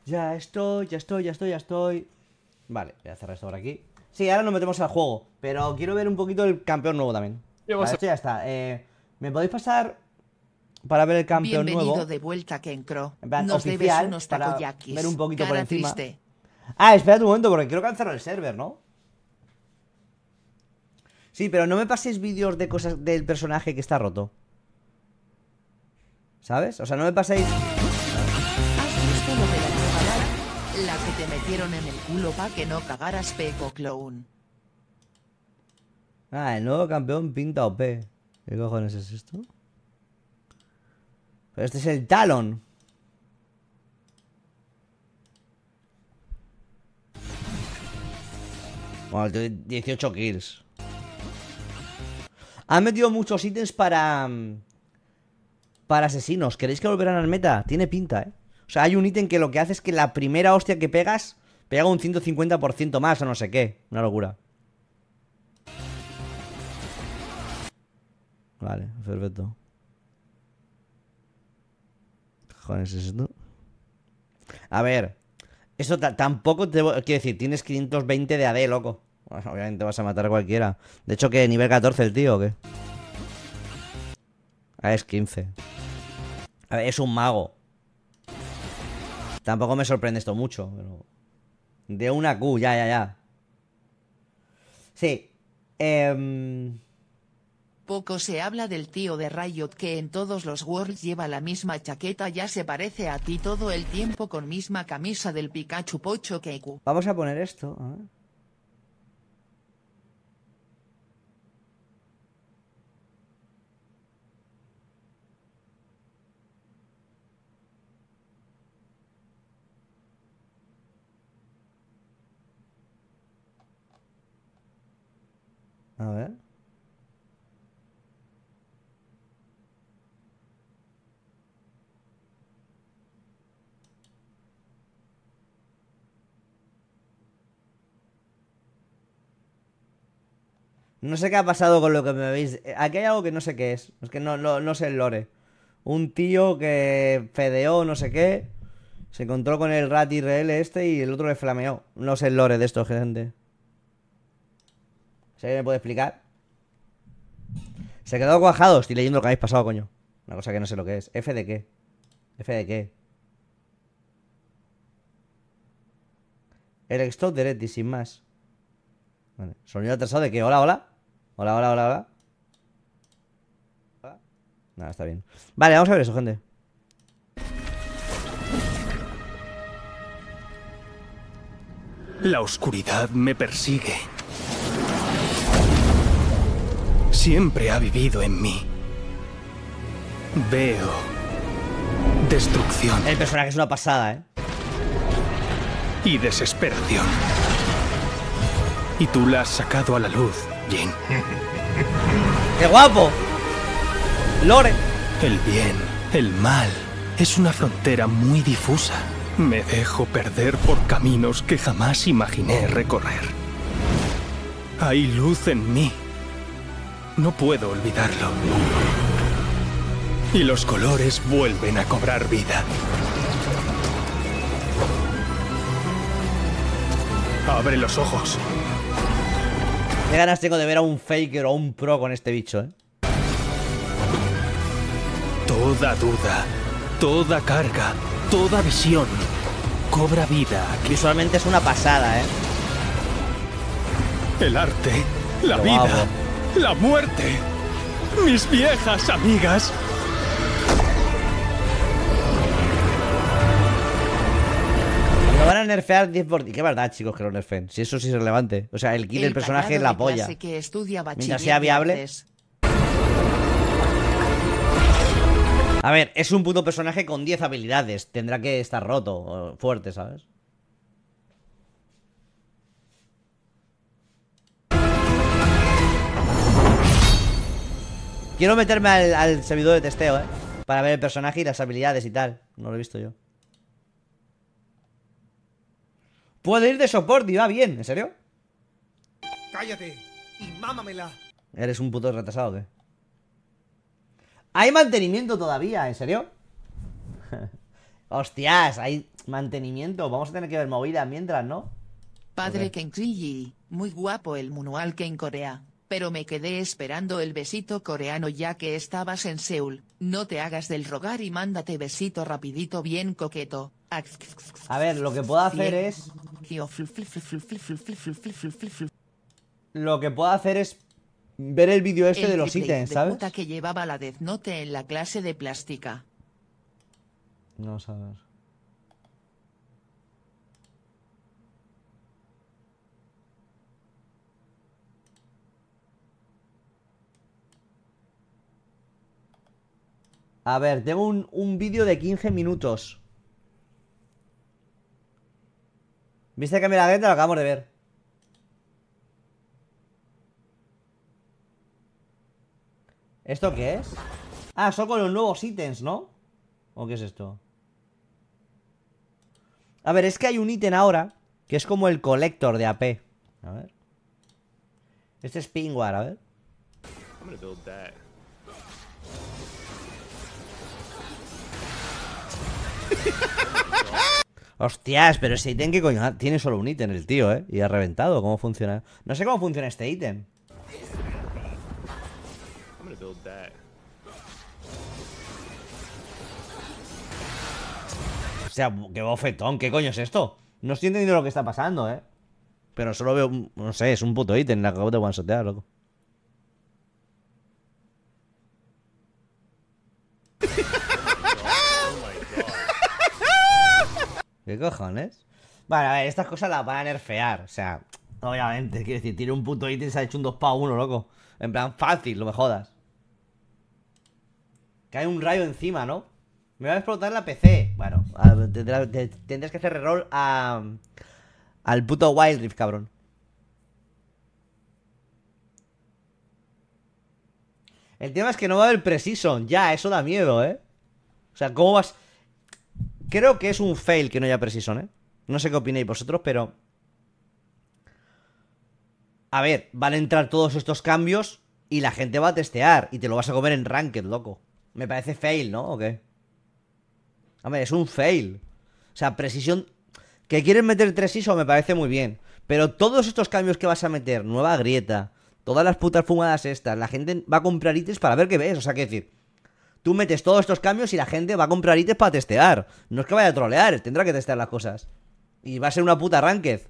Ya estoy, ya estoy, ya estoy, ya estoy. Vale, voy a cerrar esto por aquí. Sí, ahora nos metemos al juego, pero quiero ver un poquito el campeón nuevo también. esto ya está. Eh, ¿Me podéis pasar para ver el campeón nuevo? Bienvenido de vuelta, Kenkro. En plan, nos oficial, debes unos para ver un poquito por encima. Ah, espérate un momento, porque quiero cancelar el server, ¿no? Sí, pero no me paséis vídeos de cosas del personaje que está roto. ¿Sabes? O sea, no me paséis... la que te metieron en el culo pa' que no cagaras peco Ah, el nuevo campeón pinta OP. ¿Qué cojones es esto? este es el Talon. Bueno, 18 kills. Han metido muchos ítems para... Mm, para asesinos. ¿Queréis que volverán al meta? Tiene pinta, ¿eh? O sea, hay un ítem que lo que hace es que la primera hostia que pegas, pega un 150% más o no sé qué. Una locura. Vale, perfecto. Joder, ¿es esto? A ver, eso tampoco te... Quiero decir, tienes 520 de AD, loco. obviamente vas a matar a cualquiera. De hecho, que nivel 14 el tío, ¿o qué? Ah, es 15 es un mago. Tampoco me sorprende esto mucho, pero... De una Q, ya, ya, ya. Sí. Em, Poco se habla del tío de Riot que en todos los Worlds lleva la misma chaqueta ya se parece a ti todo el tiempo con misma camisa del Pikachu Pocho que. Vamos a poner esto. A ver. No sé qué ha pasado con lo que me veis. Eh, aquí hay algo que no sé qué es. Es que no, no, no sé el lore. Un tío que fedeó no sé qué. Se encontró con el rat IRL este y el otro le flameó. No sé el lore de esto, gente. ¿Sabéis que me puede explicar. Se ha quedado cuajado. Estoy leyendo lo que habéis pasado, coño. Una cosa que no sé lo que es. ¿F de qué? ¿F de qué? El de Reddit, sin más. Vale. Sonido atrasado de qué ¿Hola, Hola, hola. Hola, hola, hola, hola. Nada, está bien. Vale, vamos a ver eso, gente. La oscuridad me persigue. siempre ha vivido en mí. Veo destrucción. El personaje es una pasada, ¿eh? Y desesperación. Y tú la has sacado a la luz, Jin. ¡Qué guapo! Lore. El bien, el mal, es una frontera muy difusa. Me dejo perder por caminos que jamás imaginé recorrer. Hay luz en mí no puedo olvidarlo. Y los colores vuelven a cobrar vida. Abre los ojos. Qué ganas tengo de ver a un faker o un pro con este bicho, ¿eh? Toda duda, toda carga, toda visión cobra vida. Aquí. Visualmente es una pasada, ¿eh? El arte, la vida la muerte. Mis viejas amigas. Lo van a nerfear 10 por Qué verdad, chicos, que lo nerfen. Si eso sí es relevante. O sea, el kill del personaje es la polla. Que estudia Mientras sea viable. A ver, es un puto personaje con 10 habilidades. Tendrá que estar roto, fuerte, ¿sabes? Quiero meterme al, servidor de testeo, ¿eh? Para ver el personaje y las habilidades y tal. No lo he visto yo. Puedo ir de soporte y va bien, ¿en serio? Cállate y mámamela. Eres un puto retrasado, ¿qué? Hay mantenimiento todavía, ¿en serio? Hostias, hay mantenimiento. Vamos a tener que ver movidas mientras, ¿no? Padre okay. Kenji, muy guapo el manual que en Corea pero me quedé esperando el besito coreano ya que estabas en Seúl, no te hagas del rogar y mándate besito rapidito bien coqueto. A ver, lo que puedo hacer es... Lo que puedo hacer es ver el vídeo este de los ítems, ¿sabes? que llevaba la en la clase de plástica. No sabes. A ver, tengo un, vídeo de 15 minutos. ¿Viste que me la gente Lo acabamos de ver. ¿Esto qué es? Ah, son con los nuevos ítems, ¿no? ¿O qué es esto? A ver, es que hay un ítem ahora que es como el colector de AP. A ver. Este es Pingwar, a ver. Hostias, pero ese ítem que coño ah, tiene solo un ítem el tío, ¿eh? Y ha reventado, ¿cómo funciona? No sé cómo funciona este ítem. O sea, qué bofetón, ¿qué coño es esto? No estoy entendiendo lo que está pasando, ¿eh? Pero solo veo, no sé, es un puto ítem, la acabo de one loco. ¿Qué cojones? Vale, a ver, estas cosas las van a nerfear. O sea, obviamente, quiero decir, tiene un puto ítem y se ha hecho un 2 para 1, loco. En plan, fácil, no me jodas. hay un rayo encima, ¿no? Me va a explotar la PC. Bueno, tendrás que hacer reroll a, al puto Wild Rift, cabrón. El tema es que no va a haber precision. Ya, eso da miedo, ¿eh? O sea, ¿cómo vas...? Creo que es un fail que no haya precisión, ¿eh? No sé qué opináis vosotros, pero. A ver, van a entrar todos estos cambios y la gente va a testear y te lo vas a comer en Ranked, loco. Me parece fail, ¿no? ¿O qué? A ver, es un fail. O sea, precisión. Que quieren meter tres ISO me parece muy bien. Pero todos estos cambios que vas a meter, nueva grieta, todas las putas fumadas estas, la gente va a comprar ítems para ver qué ves. O sea, qué decir Tú metes todos estos cambios y la gente va a comprar ítems para testear. No es que vaya a trolear, tendrá que testear las cosas. Y va a ser una puta ranked.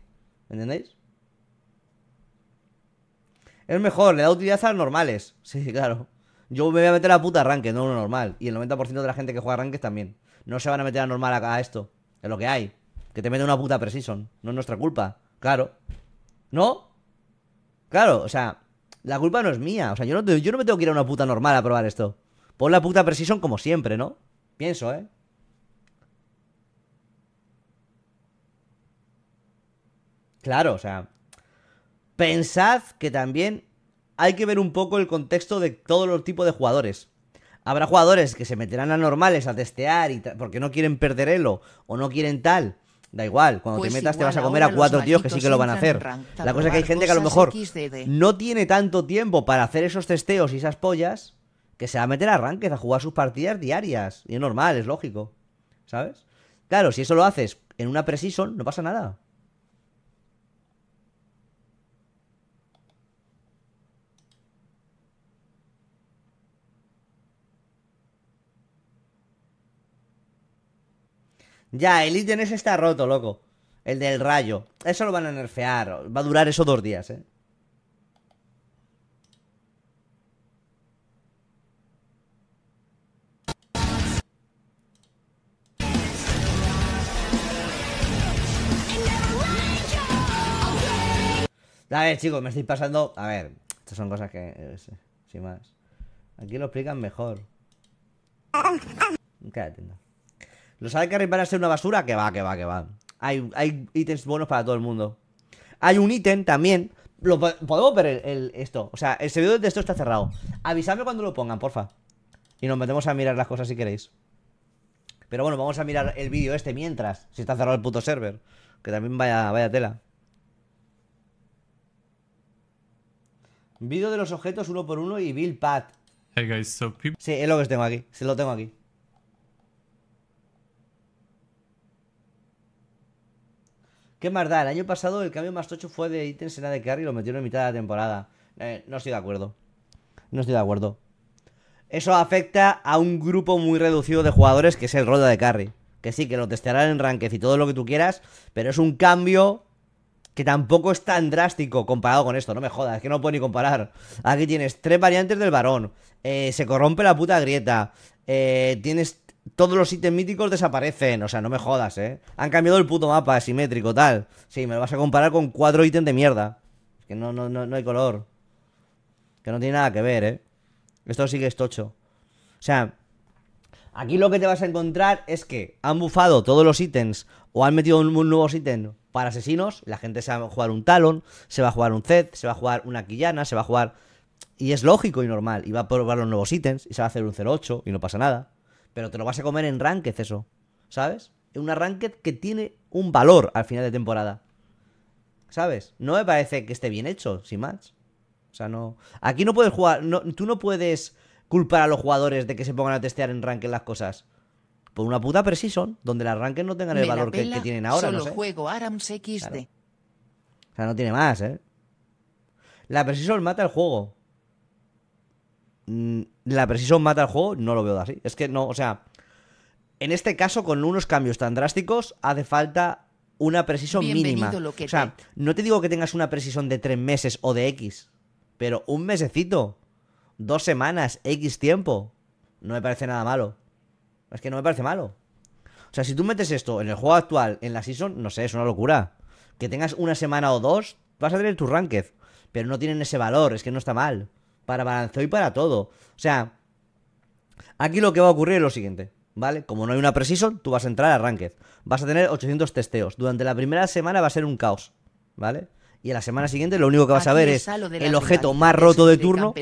¿Entendéis? Es mejor, le da utilidad a los normales. Sí, claro. Yo me voy a meter a puta ranked, no uno normal. Y el 90% de la gente que juega ranked también. No se van a meter a normal a, esto. Es lo que hay. Que te mete una puta precision. No es nuestra culpa. Claro. ¿No? Claro, o sea, la culpa no es mía. O sea, yo no, yo no me tengo que ir a una puta normal a probar esto. Pon la puta precision como siempre, ¿no? Pienso, ¿eh? Claro, o sea. Pensad que también hay que ver un poco el contexto de todos los tipos de jugadores. Habrá jugadores que se meterán a normales a testear y porque no quieren perder elo o no quieren tal. Da igual, cuando te pues metas te vas a comer a cuatro tíos que sí que lo van a hacer. La cosa es que hay gente que a lo mejor no tiene tanto tiempo para hacer esos testeos y esas pollas que se va a meter a arranques, a jugar sus partidas diarias. Y es normal, es lógico. ¿Sabes? Claro, si eso lo haces en una precision, no pasa nada. Ya, el ítem ese está roto, loco. El del rayo. Eso lo van a nerfear. Va a durar eso dos días, eh. A ver, chicos, me estáis pasando. A ver, estas son cosas que. Eh, sin más. Aquí lo explican mejor. Quédate. no. Los que van a ser una basura. Que va, que va, que va. Hay, ítems buenos para todo el mundo. Hay un ítem también. Lo, podemos ver esto. O sea, el servidor de esto está cerrado. Avisadme cuando lo pongan, porfa. Y nos metemos a mirar las cosas si queréis. Pero bueno, vamos a mirar el vídeo este mientras. Si está cerrado el puto server. Que también vaya, vaya tela. Vídeo de los objetos uno por uno y Bill Pat. Sí, es lo que tengo aquí. Se lo tengo aquí. ¿Qué más da? El año pasado el cambio más tocho fue de ítems en de carry y lo metieron en mitad de la temporada. Eh, no estoy de acuerdo. No estoy de acuerdo. Eso afecta a un grupo muy reducido de jugadores que es el rollo de carry. Que sí, que lo testearán en ranked y todo lo que tú quieras, pero es un cambio que tampoco es tan drástico comparado con esto, no me jodas, que no puedo ni comparar. Aquí tienes tres variantes del varón, eh, se corrompe la puta grieta, eh, tienes todos los ítems míticos desaparecen, o sea, no me jodas, ¿eh? Han cambiado el puto mapa, simétrico, tal. Sí, me lo vas a comparar con cuatro ítems de mierda. Es que no, no, hay color. Que no tiene nada que ver, ¿eh? Esto sigue que es tocho. O sea, aquí lo que te vas a encontrar es que han bufado todos los ítems o han metido un, nuevo ítem asesinos, la gente se va a jugar un Talon, se va a jugar un Zed, se va a jugar una Quillana, se va a jugar... Y es lógico y normal, y va a probar los nuevos ítems, y se va a hacer un 08 y no pasa nada. Pero te lo vas a comer en ranked eso, ¿sabes? Un ranked que tiene un valor al final de temporada. ¿Sabes? No me parece que esté bien hecho, sin más. O sea, no... Aquí no puedes jugar... No, tú no puedes culpar a los jugadores de que se pongan a testear en ranked las cosas por una puta precision donde el arranque no tengan el valor que, tienen ahora. Solo no sé. juego Arams XD. O sea, no tiene más, ¿eh? La precision mata el juego. Mm, la precision mata el juego, no lo veo así. Es que no, o sea, en este caso con unos cambios tan drásticos hace falta una precisión mínima. o sea, no te digo que tengas una precisión de tres meses o de X, pero un mesecito, dos semanas, X tiempo, no me parece nada malo. Es que no me parece malo. O sea, si tú metes esto en el juego actual, en la season, no sé, es una locura. Que tengas una semana o dos, vas a tener tu ranked. Pero no tienen ese valor, es que no está mal. Para balanceo y para todo. O sea, aquí lo que va a ocurrir es lo siguiente. ¿Vale? Como no hay una precision, tú vas a entrar a Ranked. Vas a tener 800 testeos. Durante la primera semana va a ser un caos. ¿vale? Y a la semana siguiente lo único que vas a ver es el objeto más roto de turno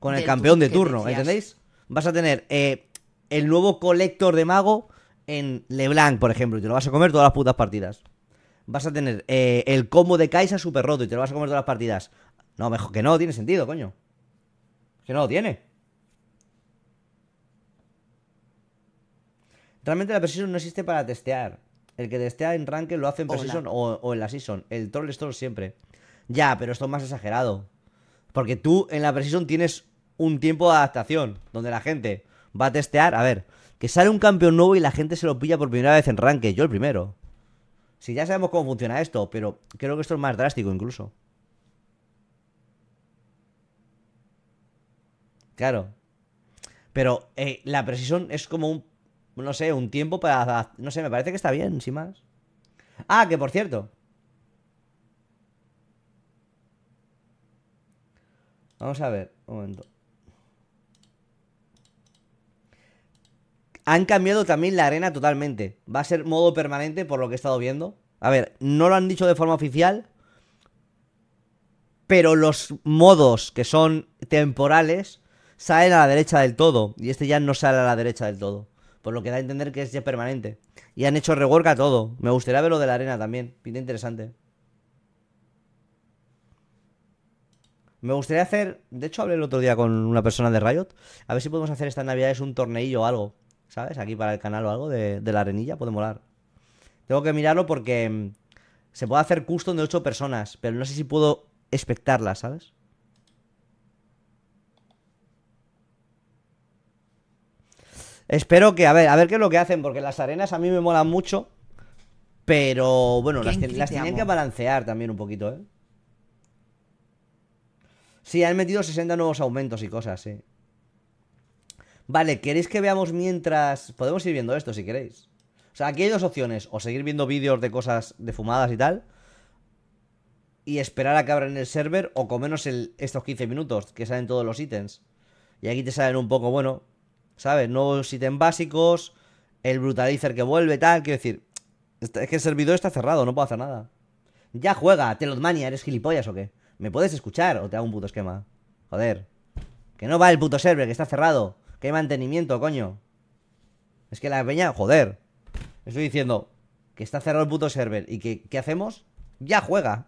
con el campeón de turno, ¿entendéis? Vas a tener eh, el nuevo colector de mago en LeBlanc, por ejemplo, y te lo vas a comer todas las putas partidas. Vas a tener eh, el combo de Kaisa super roto y te lo vas a comer todas las partidas. No, mejor que no, tiene sentido, coño. Que no lo tiene. Realmente la precision no existe para testear. El que testea en ranked lo hace en precision o, en la season. El troll es siempre. Ya, pero esto es más exagerado. Porque tú en la precision tienes un tiempo de adaptación. Donde la gente va a testear. A ver, que sale un campeón nuevo y la gente se lo pilla por primera vez en ranque. Yo el primero. Si ya sabemos cómo funciona esto, pero creo que esto es más drástico incluso. Claro. Pero eh, la precisión es como un. No sé, un tiempo para. No sé, me parece que está bien, sin más. Ah, que por cierto. Vamos a ver, un momento. Han cambiado también la arena totalmente. Va a ser modo permanente por lo que he estado viendo. A ver, no lo han dicho de forma oficial. Pero los modos que son temporales salen a la derecha del todo. Y este ya no sale a la derecha del todo. Por lo que da a entender que es ya permanente. Y han hecho rework a todo. Me gustaría ver lo de la arena también. Pinta interesante. Me gustaría hacer. De hecho, hablé el otro día con una persona de Riot. A ver si podemos hacer navidad es un torneillo o algo. ¿sabes? Aquí para el canal o algo de, la arenilla, puede molar. Tengo que mirarlo porque mm, se puede hacer custom de ocho personas, pero no sé si puedo espectarlas, ¿sabes? Espero que, a ver, a ver qué es lo que hacen, porque las arenas a mí me molan mucho, pero bueno, las, tienen que balancear también un poquito, ¿eh? Sí, han metido 60 nuevos aumentos y cosas, sí. Vale, ¿queréis que veamos mientras... Podemos ir viendo esto si queréis. O sea, aquí hay dos opciones. O seguir viendo vídeos de cosas de fumadas y tal. Y esperar a que abran el server. O comernos menos estos 15 minutos que salen todos los ítems. Y aquí te salen un poco, bueno, ¿sabes? Nuevos ítems básicos. El brutalizer que vuelve, tal. Quiero decir, es que el servidor está cerrado, no puedo hacer nada. Ya juega, Telotmania, ¿eres gilipollas o qué? ¿Me puedes escuchar o te hago un puto esquema? Joder. Que no va el puto server, que está cerrado. ¿Qué mantenimiento, coño? Es que la peña, joder. Estoy diciendo que está cerrado el puto server. ¿Y que, qué hacemos? ¡Ya juega!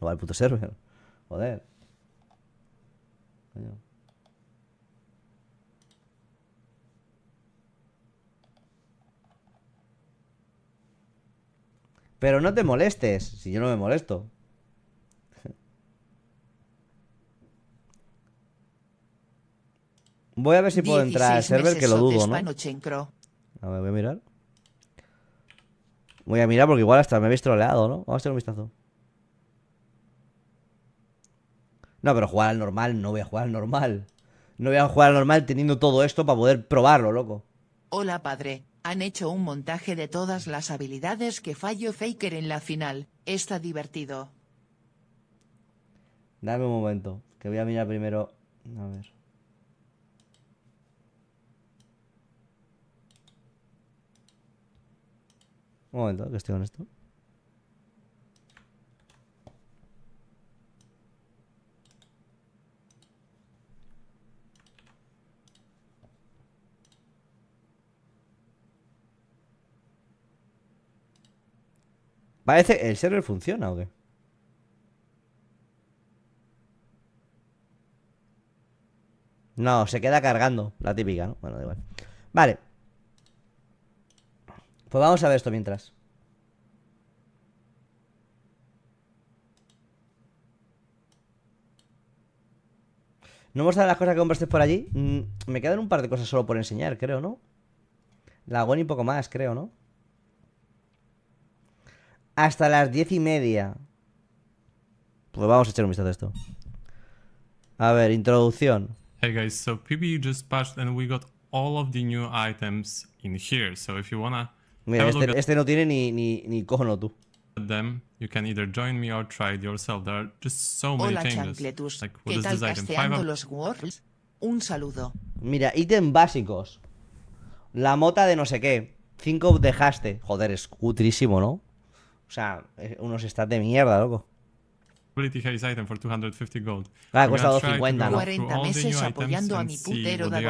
No va el puto server. Joder. Pero no te molestes, si yo no me molesto. Voy a ver si puedo entrar al server, que lo dudo, ¿no? A ver, voy a mirar. Voy a mirar porque igual hasta me habéis troleado, ¿no? Vamos a hacer un vistazo. No, pero jugar al normal, no voy a jugar al normal. No voy a jugar al normal teniendo todo esto para poder probarlo, loco. Hola, padre. Han hecho un montaje de todas las habilidades que falló Faker en la final. Está divertido. Dame un momento, que voy a mirar primero. A ver. Un momento, que estoy con esto. Parece, ¿el server funciona o qué? No, se queda cargando, la típica, ¿no? Bueno, da igual. Vale. Pues vamos a ver esto mientras. No hemos dado las cosas que compraste por allí. Mm, me quedan un par de cosas solo por enseñar, creo, ¿no? La Goni y poco más, creo, ¿no? Hasta las diez y media. Pues vamos a echar un vistazo a esto. A ver, introducción. Hey guys, so PBE just patched and we got all of the new items in here. So if you wanna Mira, este, este, no tiene ni, ni, ni cojono tú. Them, you can either join me or try it yourself. There are just so many Hola, changes. Like, ¿Qué tal casteando los worlds, Un saludo. Mira, ítem básicos. La mota de no sé qué. cinco dejaste. Joder, es cutrísimo, ¿no? O sea, eh, unos stats de mierda, loco. Item for 250 gold. Ah, ha costado ¿no? 40 meses apoyando a mi putero de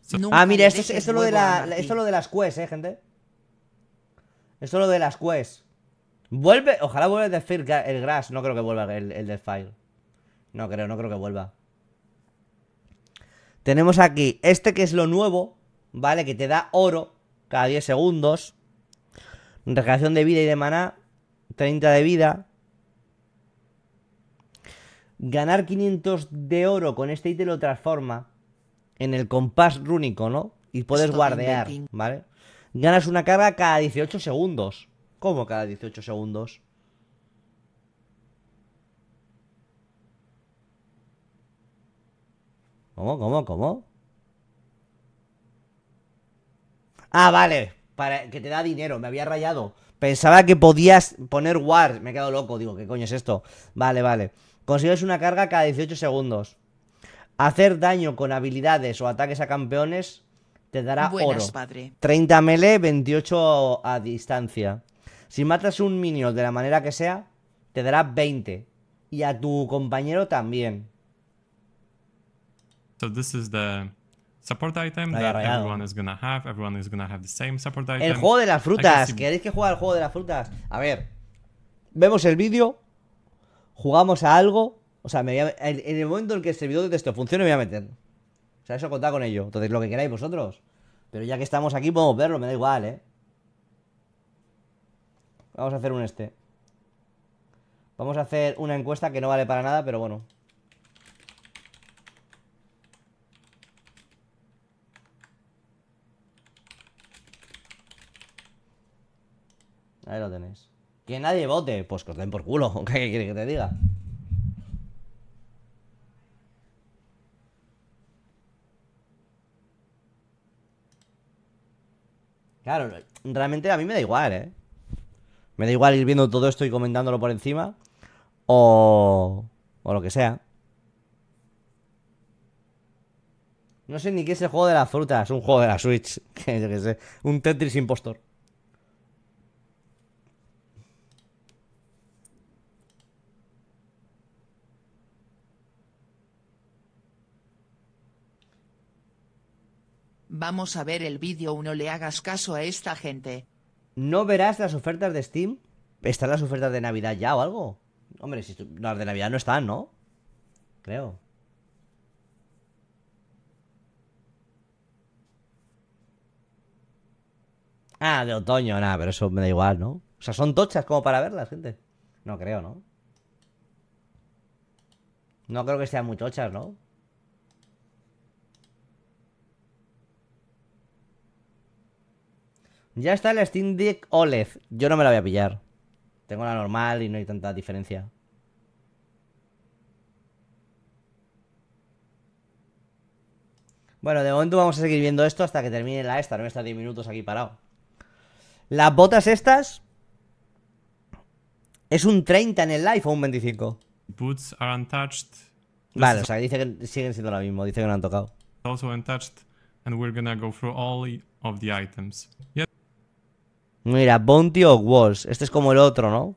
So ah, mira, esto, es, esto, lo de la, esto es lo de las quests, eh, gente. Esto es lo de las quests. Vuelve, ojalá vuelva el Deathfire, el Grass. No creo que vuelva el, el No creo, no creo que vuelva. Tenemos aquí este que es lo nuevo, ¿vale? Que te da oro cada 10 segundos. Recreación de vida y de maná. 30 de vida. Ganar 500 de oro con este ítem lo transforma en el compás rúnico, ¿no? Y puedes guardear, ¿vale? Ganas una carga cada 18 segundos. ¿Cómo cada 18 segundos? ¿Cómo, cómo, cómo? Ah, vale. Para, que te da dinero, me había rayado. Pensaba que podías poner war. Me he quedado loco, digo, ¿qué coño es esto? Vale, vale. Consigues una carga cada 18 segundos. Hacer daño con habilidades o ataques a campeones te dará oro. 30 melee, 28 a distancia. Si matas un minion de la manera que sea, te dará 20. Y a tu compañero también. So El juego de las frutas. ¿Queréis que juegue al juego de las frutas? A ver. Vemos el vídeo. Jugamos a algo. O sea, en el momento en que este vídeo de texto funcione, me voy a meter. O sea, eso contá con ello. Entonces, lo que queráis vosotros. Pero ya que estamos aquí, podemos verlo, me da igual, ¿eh? Vamos a hacer un este. Vamos a hacer una encuesta que no vale para nada, pero bueno. Ahí lo tenéis. Que nadie vote. Pues que os den por culo. ¿Qué quiere que te diga? Claro, realmente a mí me da igual, ¿eh? Me da igual ir viendo todo esto y comentándolo por encima. O. O lo que sea. No sé ni qué es el juego de las frutas. Un juego de la Switch. Que yo qué sé. Un Tetris impostor. Vamos a ver el vídeo ¿Uno no le hagas caso a esta gente. ¿No verás las ofertas de Steam? ¿Están las ofertas de Navidad ya o algo? Hombre, si las de Navidad no están, ¿no? Creo. Ah, de otoño, nada, pero eso me da igual, ¿no? O sea, son tochas como para verlas, gente. No creo, ¿no? No creo que sean muy tochas, ¿no? Ya está la Steam Deck OLED. Yo no me la voy a pillar. Tengo la normal y no hay tanta diferencia. Bueno, de momento vamos a seguir viendo esto hasta que termine la esta. No me está 10 minutos aquí parado. Las botas estas... Es un 30 en el live o un 25. Boots Vale, o sea, dice que siguen siendo la mismo. Dice que no han tocado. Also untouched. And we're gonna go through all of the items. Mira, Bounty of Walls. Este es como el otro, ¿no?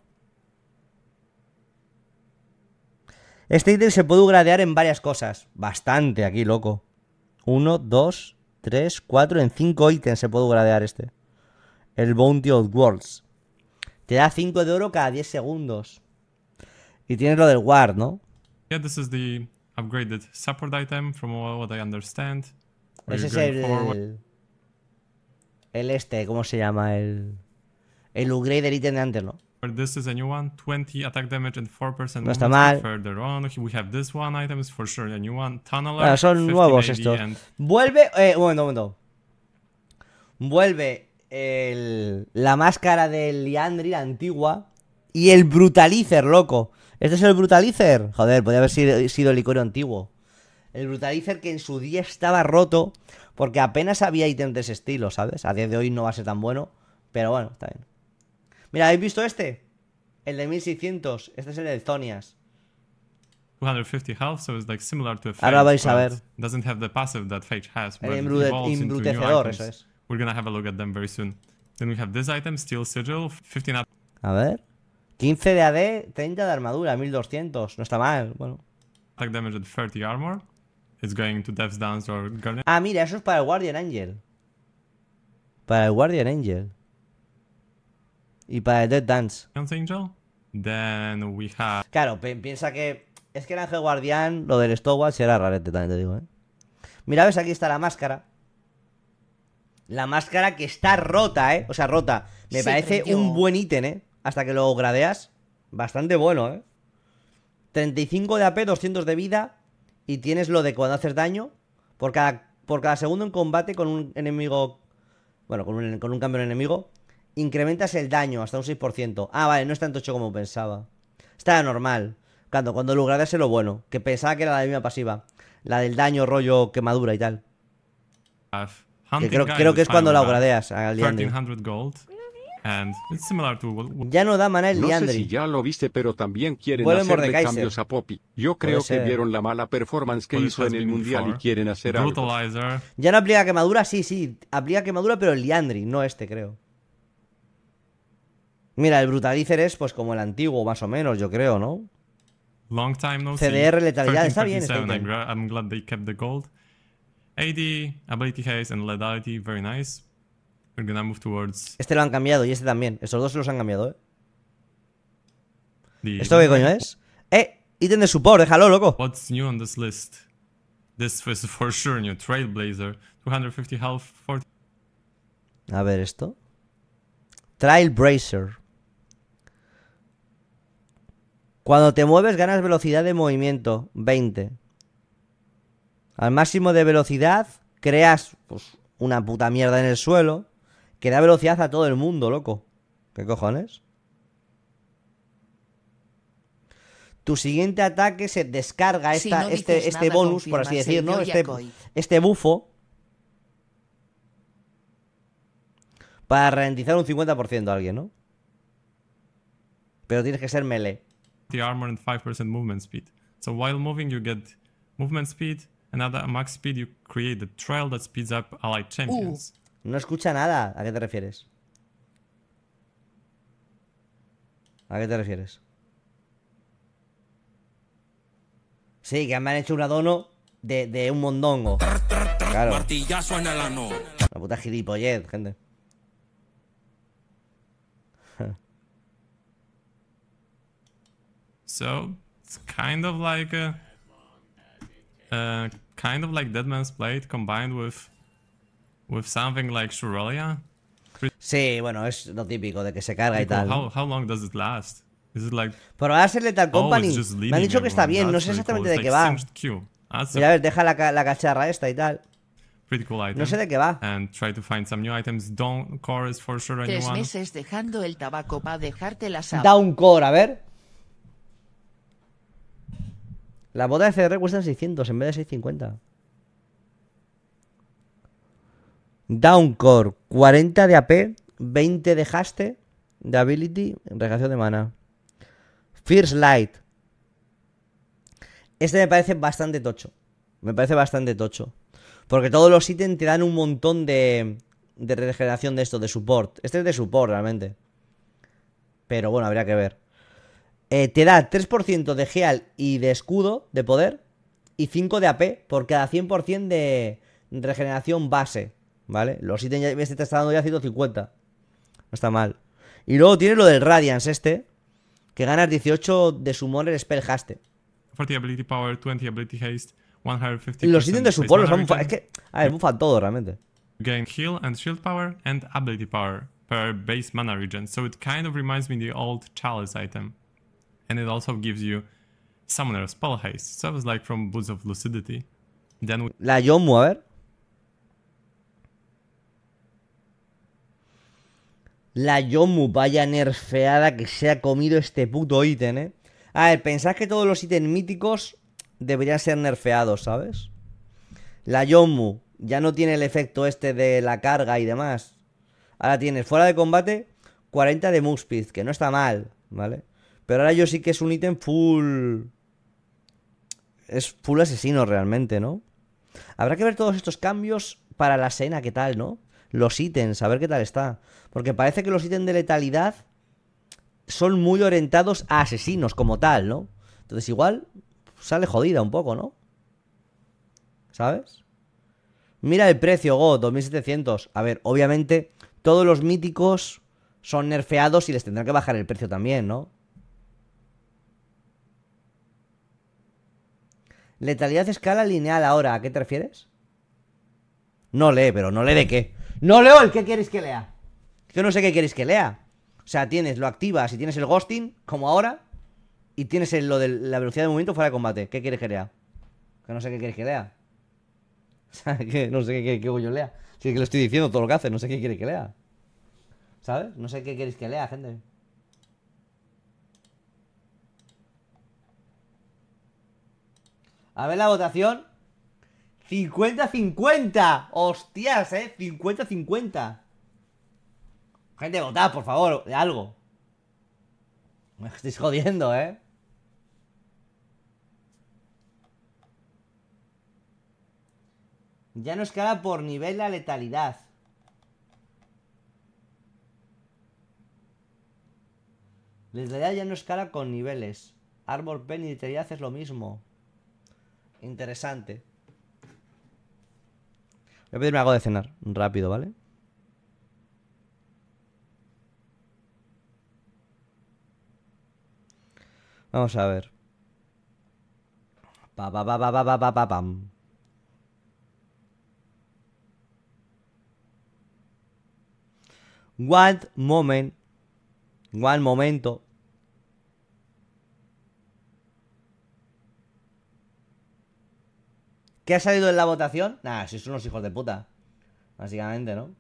Este ítem se puede gradear en varias cosas. Bastante aquí, loco. Uno, dos, tres, cuatro. En cinco ítems se puede gradear este. El Bounty of Walls. Te da 5 de oro cada 10 segundos. Y tienes lo del Ward, ¿no? Yeah, this is the upgraded support item from what I understand. Ese es el... El este, ¿cómo se llama? El. El upgrade del ítem de antes, ¿no? 20 attack damage and 4% no está mal. Further on. We have this one item is for sure a new one. son nuevos estos. Vuelve, eh, un momento, un momento. Vuelve el, la máscara del Liandri, la antigua, y el Brutalizer, loco. ¿Este es el Brutalizer? Joder, podría haber sido, el licorio antiguo. El Brutalizer que en su día estaba roto porque apenas había ítems de ese estilo, ¿sabes? A día de hoy no va a ser tan bueno, pero bueno, está bien. Mira, ¿habéis visto este? El de 1600. Este es el de Zonias. 250 health, so it's like similar to a fate, Ahora vais a ver. Doesn't have the passive that Fage has, but el embrutecedor, eso es. We're gonna have a look at them very soon. Then we have this item, Steel Sigil, 15 up. A ver. 15 de AD, 30 de armadura, 1200. No está mal, bueno. Attack damage at 30 armor. Ah, mira, eso es para el Guardian Angel. Para el Guardian Angel. Y para el Death Dance. Claro, piensa que... Es que el Ángel Guardián, lo del Stowatch será rarete, también te digo, ¿eh? Mira, ves, aquí está la máscara. La máscara que está rota, ¿eh? O sea, rota. Me parece un buen ítem, ¿eh? Hasta que lo gradeas. Bastante bueno, ¿eh? 35 de AP, 200 de vida, y tienes lo de cuando haces daño por cada, por cada segundo en combate con un enemigo. Bueno, con un, un cambio de enemigo. Incrementas el daño hasta un 6%. Ah, vale, no es tanto hecho como pensaba. Está normal. Cuando, cuando es lo bueno. Que pensaba que era la misma pasiva. La del daño, rollo, quemadura y tal. creo, que es cuando la gradeas. al día uh, And similar to Ya no da maná el Liandry. No sé si ya lo viste, pero también quieren hacerle cambios a Poppy. Yo creo que vieron la mala performance que hizo en el Mundial y quieren hacer algo. Ya no aplica quemadura, sí, sí. Aplica quemadura, pero el Liandri, no este, creo. Mira, el Brutalizer es pues como el antiguo, más o menos, yo creo, ¿no? Long time no CDR, letalidad, está bien. Está I'm glad they kept the gold. AD, Ability Haste and Lethality, very nice. Este lo han cambiado y este también. Estos dos se los han cambiado, ¿eh? ¿Esto qué coño es? ¡Eh! Ítem de support, déjalo, loco. What's new on this list? This for sure new. Trailblazer. A ver esto. Trailblazer. Cuando te mueves ganas velocidad de movimiento, 20. Al máximo de velocidad creas pues, una puta mierda en el suelo. Que da velocidad a todo el mundo, loco. ¿Qué cojones? Tu siguiente ataque se descarga esta, este, este bonus, por así decir, ¿no? Este, este bufo. Para ralentizar un 50% a alguien, ¿no? Pero tienes que ser melee. The armor and 5% movement speed. So while moving you get movement speed, and at max speed you create a trail that speeds up allied uh. champions. No escucha nada. ¿A qué te refieres? ¿A qué te refieres? Sí, que me han hecho un adono de, un mondongo. Claro. La puta gilipollez, gente. so, it's kind of like a, kind of like Dead Man's Blade combined with with something like Shurelia? Sí, bueno, es lo típico de que se carga y tal. How, how long does it last? Is it like... Pero ahora es el Lethal Company. Oh, Me han dicho que está bien, no sé exactamente cool. de qué va. Mira, a ver, deja la, la cacharra esta y tal. Pretty cool item. No sé de qué va. And try to find some new items. Don't cores is for sure Tres anyone. meses dejando el tabaco para dejarte la sal. Down core, a ver. La bota de CDR cuesta 600 en vez de 650. Downcore, 40 de AP, 20 de haste, de ability, regación de mana. Fierce Light. Este me parece bastante tocho. Me parece bastante tocho. Porque todos los ítems te dan un montón de, regeneración de esto, de support. Este es de support realmente. Pero bueno, habría que ver. Eh, te da 3% de heal y de escudo de poder. Y 5 de AP por cada 100% de regeneración base. ¿vale? Los ítems ya, este está dando ya 150. No está mal. Y luego tiene lo del Radiance este, que ganas 18 de summoner spell haste. 40 ability power, 20 ability haste, 150 Los ítems de support los son... Es que, a ver, bufan todo realmente. Gain heal and shield power and ability power per base mana regen. So it kind of reminds me of the old Chalice item. And it also gives you Summoner Spell Haste. So it was like from Boots of Lucidity. Then we... La Yomu, a ver. La Yomu, vaya nerfeada que se ha comido este puto ítem, ¿eh? A ver, pensás que todos los ítems míticos deberían ser nerfeados, ¿sabes? La Yomu ya no tiene el efecto este de la carga y demás. Ahora tienes fuera de combate 40 de Muspid, que no está mal, ¿vale? Pero ahora yo sí que es un ítem full... Es full asesino realmente, ¿no? Habrá que ver todos estos cambios para la escena, ¿qué tal, no? los ítems, a ver qué tal está. Porque parece que los ítems de letalidad son muy orientados a asesinos como tal, ¿no? Entonces igual sale jodida un poco, ¿no? ¿Sabes? Mira el precio, Go, 2700. A ver, obviamente todos los míticos son nerfeados y les tendrán que bajar el precio también, ¿no? Letalidad escala lineal ahora, ¿a qué te refieres? No lee, pero no lee de qué. No leo el que quieres que lea. Yo no sé qué queréis que lea. O sea, tienes, lo activas y tienes el ghosting, como ahora, y tienes lo de la velocidad de movimiento fuera de combate. ¿Qué quieres que lea? Que no sé qué quieres que lea. O sea, que no sé qué quieres yo lea. Sí, que le estoy diciendo todo lo que hace, no sé qué quieres que lea. ¿Sabes? No sé qué queréis que lea, gente. A ver la votación. 50-50. Hostias, eh. 50-50. Gente, votad, por favor, de algo. Me estáis jodiendo, eh. Ya no escala por nivel la letalidad. Letalidad ya no escala con niveles. Árbol, Pen y letalidad es lo mismo. Interesante. Voy a pedirme algo de cenar, rápido, ¿vale? Vamos a ver. Pa pa pa pa pa pa pa pa pam. One moment. One momento. ¿Qué ha salido en la votación? Nada, si son unos hijos de puta. Básicamente, ¿no?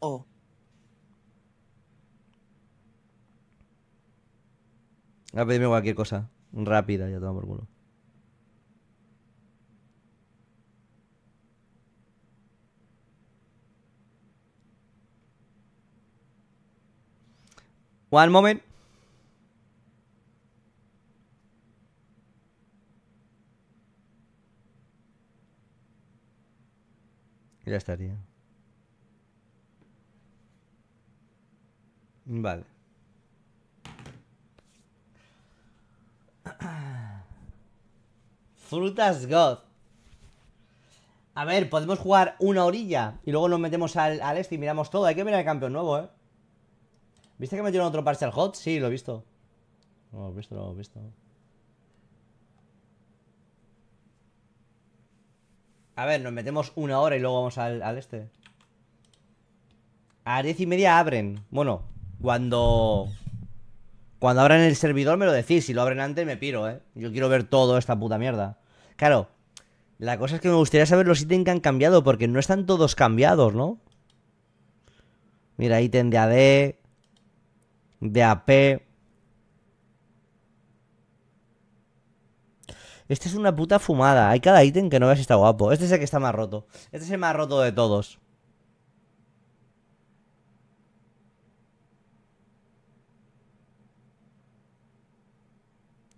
Oh. A pedirme cualquier cosa. Rápida, ya toma por culo. One moment. Ya estaría. Vale. Frutas God. A ver, podemos jugar una orilla y luego nos metemos al, este y miramos todo. Hay que mirar el campeón nuevo, ¿eh? ¿Viste que metieron otro al hot? Sí, lo he visto. lo he visto, lo he visto. A ver, nos metemos una hora y luego vamos al, este. A diez y media abren. Bueno, cuando... Cuando abran el servidor me lo decís. Si lo abren antes me piro, ¿eh? Yo quiero ver todo esta puta mierda. Claro, la cosa es que me gustaría saber los ítems que han cambiado, porque no están todos cambiados, ¿no? Mira, ítem de AD, de AP, Este es una puta fumada. Hay cada ítem que no veas si está guapo. Este es el que está más roto. Este es el más roto de todos.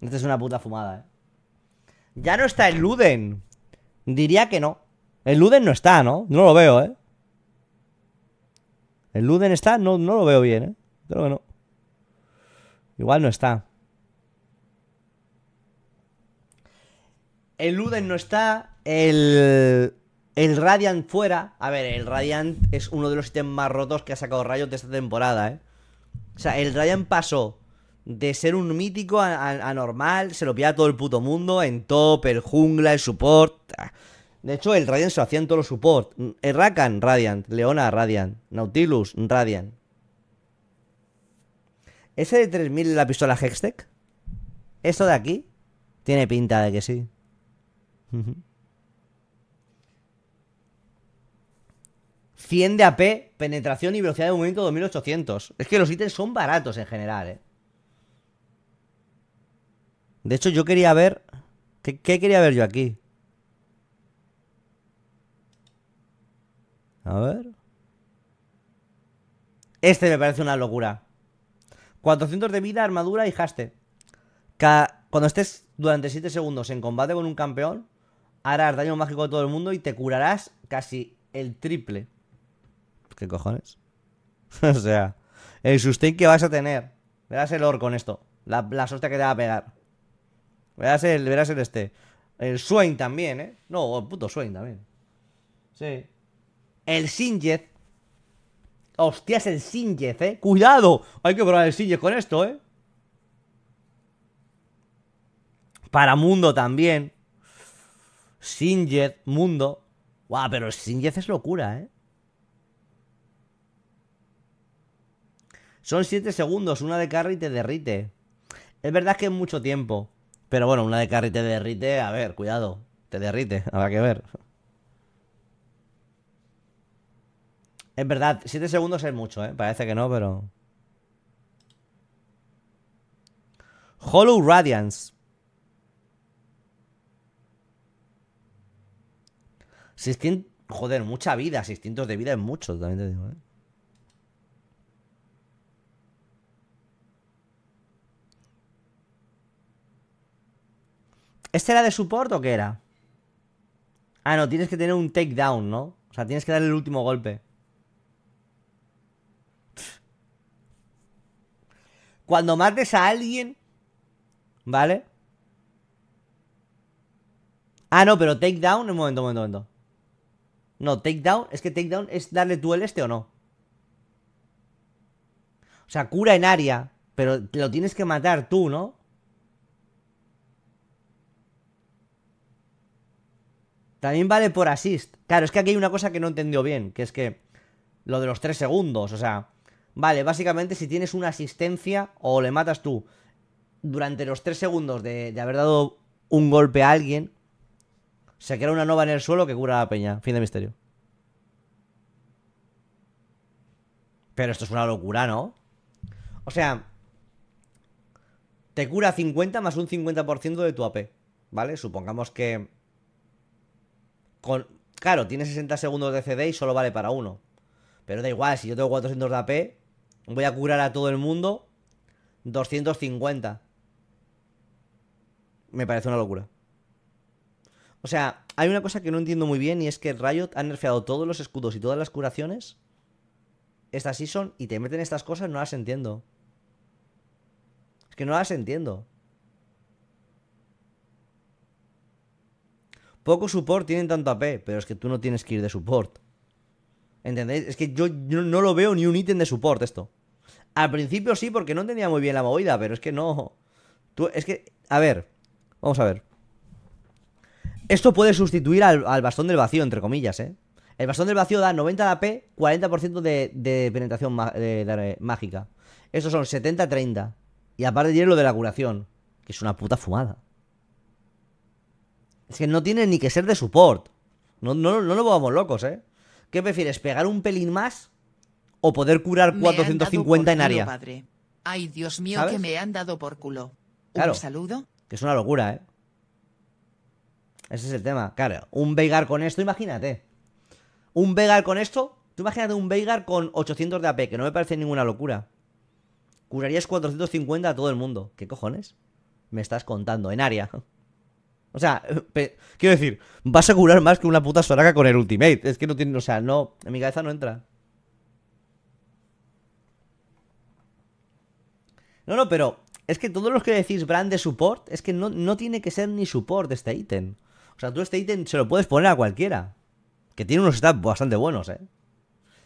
Esta es una puta fumada, ¿eh? Ya no está el Luden. Diría que no. El Luden no está, ¿no? No lo veo, ¿eh? El Luden está, no, no lo veo bien, ¿eh? Creo que no. Igual no está. El Luden no está. El. El Radiant fuera. A ver, el Radiant es uno de los ítems más rotos que ha sacado Rayos de esta temporada, ¿eh? O sea, el Radiant pasó de ser un mítico a, normal. Se lo pilla todo el puto mundo. En top, el jungla, el support. De hecho, el Radiant se lo en todos los support. Rakan, Radiant. Leona, Radiant. Nautilus, Radiant. ¿Ese de 3000 la pistola Hextech? ¿Esto de aquí? Tiene pinta de que sí. 100 de AP, penetración y velocidad de movimiento 2800. Es que los ítems son baratos en general, ¿eh? De hecho, yo quería ver... ¿Qué, quería ver yo aquí? A ver... Este me parece una locura. 400 de vida, armadura y haste. Cuando estés durante 7 segundos en combate con un campeón, harás daño mágico a todo el mundo y te curarás casi el triple. ¿Qué cojones? o sea, el sustain que vas a tener. Verás el or con esto. La, la que te va a pegar. Verás el, verás el este. El Swain también, ¿eh? No, el puto Swain también. Sí. El Sinjet. Hostias, el Sinjet, ¿eh? ¡Cuidado! Hay que probar el Sinjet con esto, ¿eh? Para Mundo también. Sinjet, Mundo. Guau, pero Singed es locura, ¿eh? Son 7 segundos, una de carry te derrite. Es verdad que es mucho tiempo. Pero bueno, una de carry te derrite, a ver, cuidado. Te derrite, habrá que ver. Es verdad, 7 segundos es mucho, ¿eh? Parece que no, pero... Hollow Radiance. 600, joder, mucha vida, 600 de vida es mucho, también te digo, ¿eh? ¿Este era de support o qué era? Ah, no, tienes que tener un takedown, ¿no? O sea, tienes que darle el último golpe. Cuando mates a alguien, ¿vale? Ah, no, pero takedown, un momento, un momento, un momento. No, takedown, es que takedown es darle tú el este o no. O sea, cura en área, pero lo tienes que matar tú, ¿no? También vale por assist. Claro, es que aquí hay una cosa que no entendió bien, que es que lo de los 3 segundos, o sea, vale, básicamente si tienes una asistencia o le matas tú durante los 3 segundos de, de haber dado un golpe a alguien, se crea una nova en el suelo que cura a la peña. Fin de misterio. Pero esto es una locura, ¿no? O sea, te cura 50 más un 50% de tu AP, ¿vale? Supongamos que... Con... Claro, tiene 60 segundos de CD y solo vale para uno. Pero da igual, si yo tengo 400 de AP, voy a curar a todo el mundo 250. Me parece una locura. O sea, hay una cosa que no entiendo muy bien y es que Riot ha nerfeado todos los escudos y todas las curaciones esta season y te meten estas cosas, no las entiendo. Es que no las entiendo. Poco support tienen tanto AP, pero es que tú no tienes que ir de support. ¿Entendéis? Es que yo, no lo veo ni un ítem de support esto. Al principio sí, porque no entendía muy bien la movida, pero es que no. Tú, es que, a ver, vamos a ver. Esto puede sustituir al, bastón del vacío, entre comillas, ¿eh? El bastón del vacío da 90 de AP, 40% de, de, penetración eh, mágica. Estos son 70-30. Y aparte tiene lo de la curación, que es una puta fumada. Es que no tiene ni que ser de support. No, no, no nos vamos locos, ¿eh? ¿Qué prefieres, pegar un pelín más o poder curar 450 en área? Ay, Dios mío, que me han dado por culo. ¿Un claro, saludo? Que es una locura, ¿eh? Ese es el tema. Claro, un Veigar con esto, imagínate. Un Veigar con esto. Tú imagínate un Veigar con 800 de AP, que no me parece ninguna locura. Curarías 450 a todo el mundo. ¿Qué cojones? Me estás contando, en área. O sea, quiero decir, vas a curar más que una puta Soraka con el ultimate. Es que no tiene, o sea, no, en mi cabeza no entra. No, no, pero es que todos los que decís brand de support, es que no, no tiene que ser ni support este ítem. O sea, tú este ítem se lo puedes poner a cualquiera. Que tiene unos stats bastante buenos, ¿eh?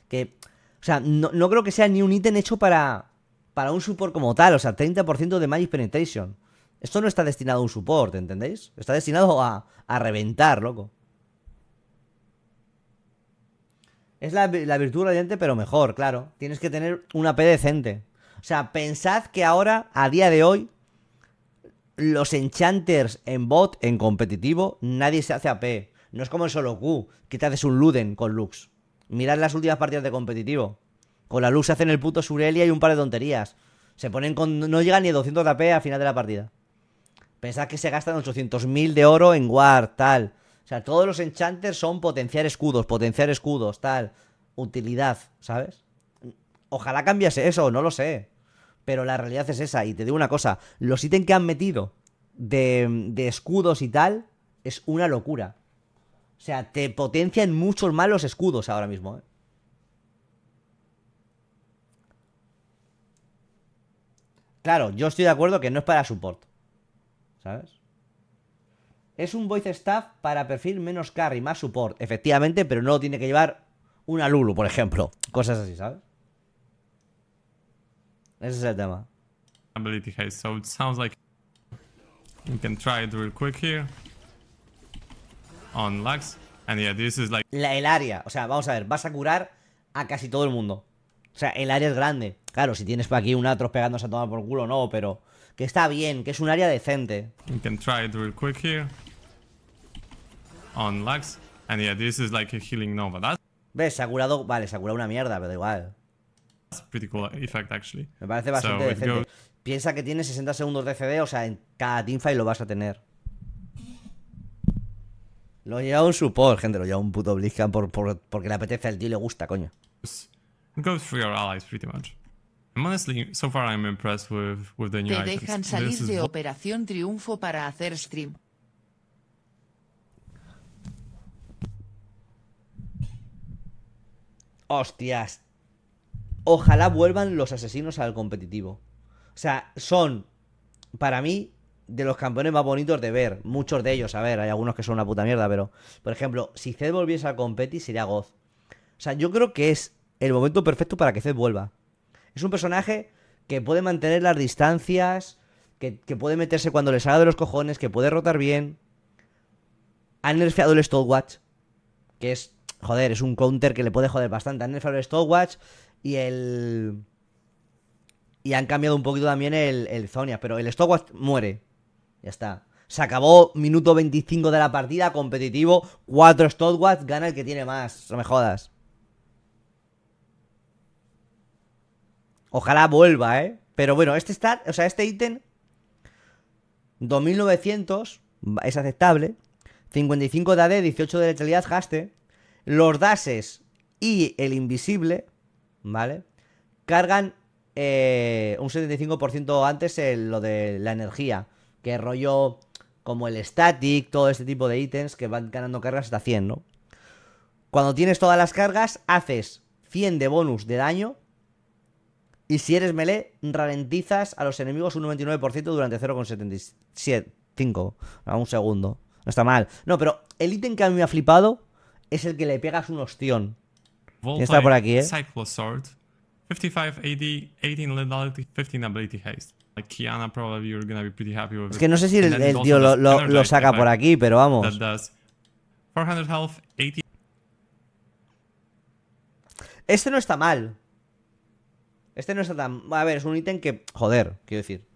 Que, o sea, no, creo que sea ni un ítem hecho para, para un support como tal. O sea, 30% de Magic Penetration. Esto no está destinado a un support, ¿entendéis? Está destinado a, a reventar, loco. Es la, la virtud radiante, pero mejor, claro. Tienes que tener una P decente. O sea, pensad que ahora, a día de hoy, los enchanters en bot, en competitivo, nadie se hace AP. No es como en solo Q, que te haces un Luden con Lux. Mirad las últimas partidas de competitivo. Con la Lux se hacen el puto Surelia y un par de tonterías. Se ponen con... No llegan ni 200 de AP a final de la partida. Pensad que se gastan 800.000 de oro en ward, tal. O sea, todos los enchanters son potenciar escudos, potenciar escudos, tal. Utilidad, ¿sabes? Ojalá cambiase eso, no lo sé. Pero la realidad es esa. Y te digo una cosa, los ítems que han metido de, escudos y tal es una locura. O sea, te potencian muchos más los escudos ahora mismo. ¿eh? Claro, yo estoy de acuerdo que no es para support. ¿Sabes? Es un voice staff para perfil menos carry, más support, efectivamente, pero no lo tiene que llevar una Lulu, por ejemplo. Cosas así, ¿sabes? Ese es el tema el área. O sea, vamos a ver, vas a curar a casi todo el mundo. O sea, el área es grande. Claro, si tienes por aquí un Atros pegándose a tomar por culo, no, pero... Que está bien, que es un área decente. And yeah, this is like a healing ¿Ves? Se ha curado... Vale, se ha curado una mierda, pero igual pretty cool actually. Me parece bastante decente. Piensa que tiene 60 segundos de CD, o sea, en cada teamfight lo vas a tener. Lo lleva un support, gente, lo lleva un puto Blizzcamp por, porque le apetece al tío y le gusta, coño. Te dejan salir de Operación Triunfo para hacer stream. Hostias, Ojalá vuelvan los asesinos al competitivo. O sea, son, para mí, de los campeones más bonitos de ver. Muchos de ellos, a ver, hay algunos que son una puta mierda, pero, por ejemplo, si Zed volviese al competi, sería Goz. O sea, yo creo que es el momento perfecto para que Zed vuelva. Es un personaje que puede mantener las distancias, que, puede meterse cuando le salga de los cojones, que puede rotar bien. Han nerfeado el watch que es, joder, es un counter que le puede joder bastante. Han nerfeado el Stonewatch y el... Y han cambiado un poquito también el, el Zonia, pero el Stockwatch muere. Ya está. Se acabó minuto 25 de la partida, competitivo, cuatro Stockwatch, gana el que tiene más, no me jodas. Ojalá vuelva, ¿eh? Pero bueno, este stat, o sea, este ítem 2900 es aceptable. 55 de AD, 18 de letalidad, haste. Los dases y el invisible ¿vale? Cargan eh, un 75% antes lo de la energía, que rollo como el static, todo este tipo de ítems que van ganando cargas hasta 100, ¿no? Cuando tienes todas las cargas, haces 100 de bonus de daño. Y si eres melee, ralentizas a los enemigos un 99% durante 0,75. A un segundo. No está mal. No, pero el ítem que a mí me ha flipado es el que le pegas un ostión. Volta está por aquí, ¿eh? Cyclosword, 55 AD, 18 Lethality, 15 Ability Haste. Like Kiana, probably you're gonna be pretty happy with it. Es que no sé si el, el tío lo, lo, lo, saca por aquí, pero vamos. 400 health, 80... Este no está mal. Este no está tan... A ver, es un ítem que... Joder, quiero decir.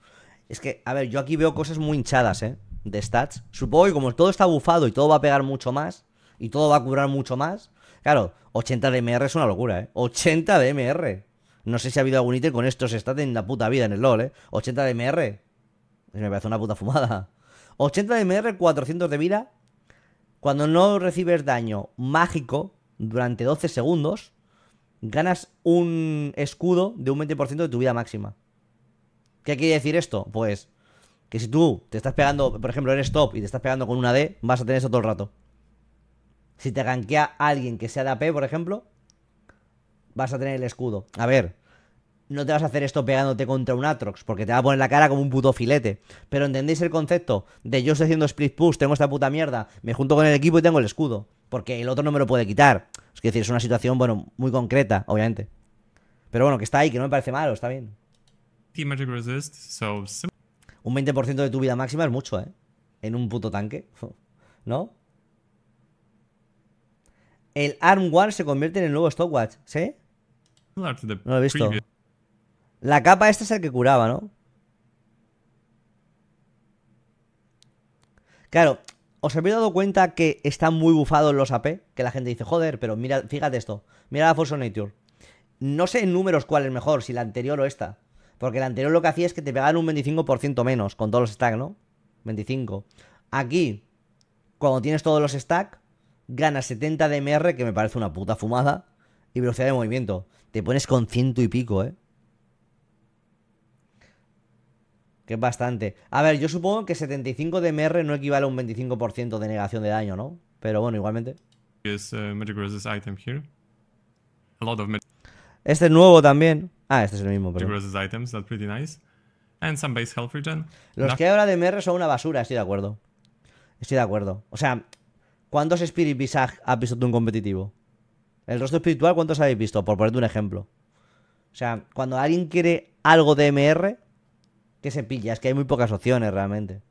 Es que, a ver, yo aquí veo cosas muy hinchadas, ¿eh? De stats. Supongo que como todo está bufado y todo va a pegar mucho más, y todo va a curar mucho más, Claro, 80 de MR es una locura, ¿eh? 80 de MR No sé si ha habido algún ítem con estos stats en la puta vida en el LoL, ¿eh? 80 de MR Me parece una puta fumada. 80 de MR, 400 de vida. Cuando no recibes daño mágico durante 12 segundos, ganas un escudo de un 20% de tu vida máxima. ¿Qué quiere decir esto? Pues que si tú te estás pegando, por ejemplo, eres top y te estás pegando con una D, vas a tener eso todo el rato. Si te gankea alguien que sea de AP, por ejemplo, vas a tener el escudo. A ver, no te vas a hacer esto pegándote contra un Atrox, porque te va a poner la cara como un puto filete. Pero entendéis el concepto de yo estoy haciendo split push, tengo esta puta mierda, me junto con el equipo y tengo el escudo. Porque el otro no me lo puede quitar. Es decir, es una situación, bueno, muy concreta, obviamente. Pero bueno, que está ahí, que no me parece malo, está bien. Un 20% de tu vida máxima es mucho, ¿eh? En un puto tanque, ¿no? El War se convierte en el nuevo stopwatch, ¿sí? No lo he visto. La capa esta es la que curaba, ¿no? Claro, ¿os habéis dado cuenta que están muy bufados los AP? Que la gente dice, joder, pero mira, fíjate esto. Mira la Force Nature. No sé en números cuál es mejor, si la anterior o esta. Porque la anterior lo que hacía es que te pegaban un 25% menos con todos los stacks, ¿no? 25. Aquí, cuando tienes todos los stacks, gana 70 DMR, que me parece una puta fumada, y velocidad de movimiento. Te pones con ciento y pico, ¿eh? Que es bastante. A ver, yo supongo que 75 DMR no equivale a un 25% de negación de daño, ¿no? Pero bueno, igualmente. Uh, este es nuevo también. Ah, este es el mismo, pero. Los que hay ahora MR son una basura, estoy de acuerdo. Estoy de acuerdo. O sea, ¿Cuántos Spirit Visage has visto tú en competitivo? El rostro espiritual, ¿cuántos habéis visto? Por ponerte un ejemplo. O sea, cuando alguien quiere algo de MR, que se pilla. Es que hay muy pocas opciones realmente.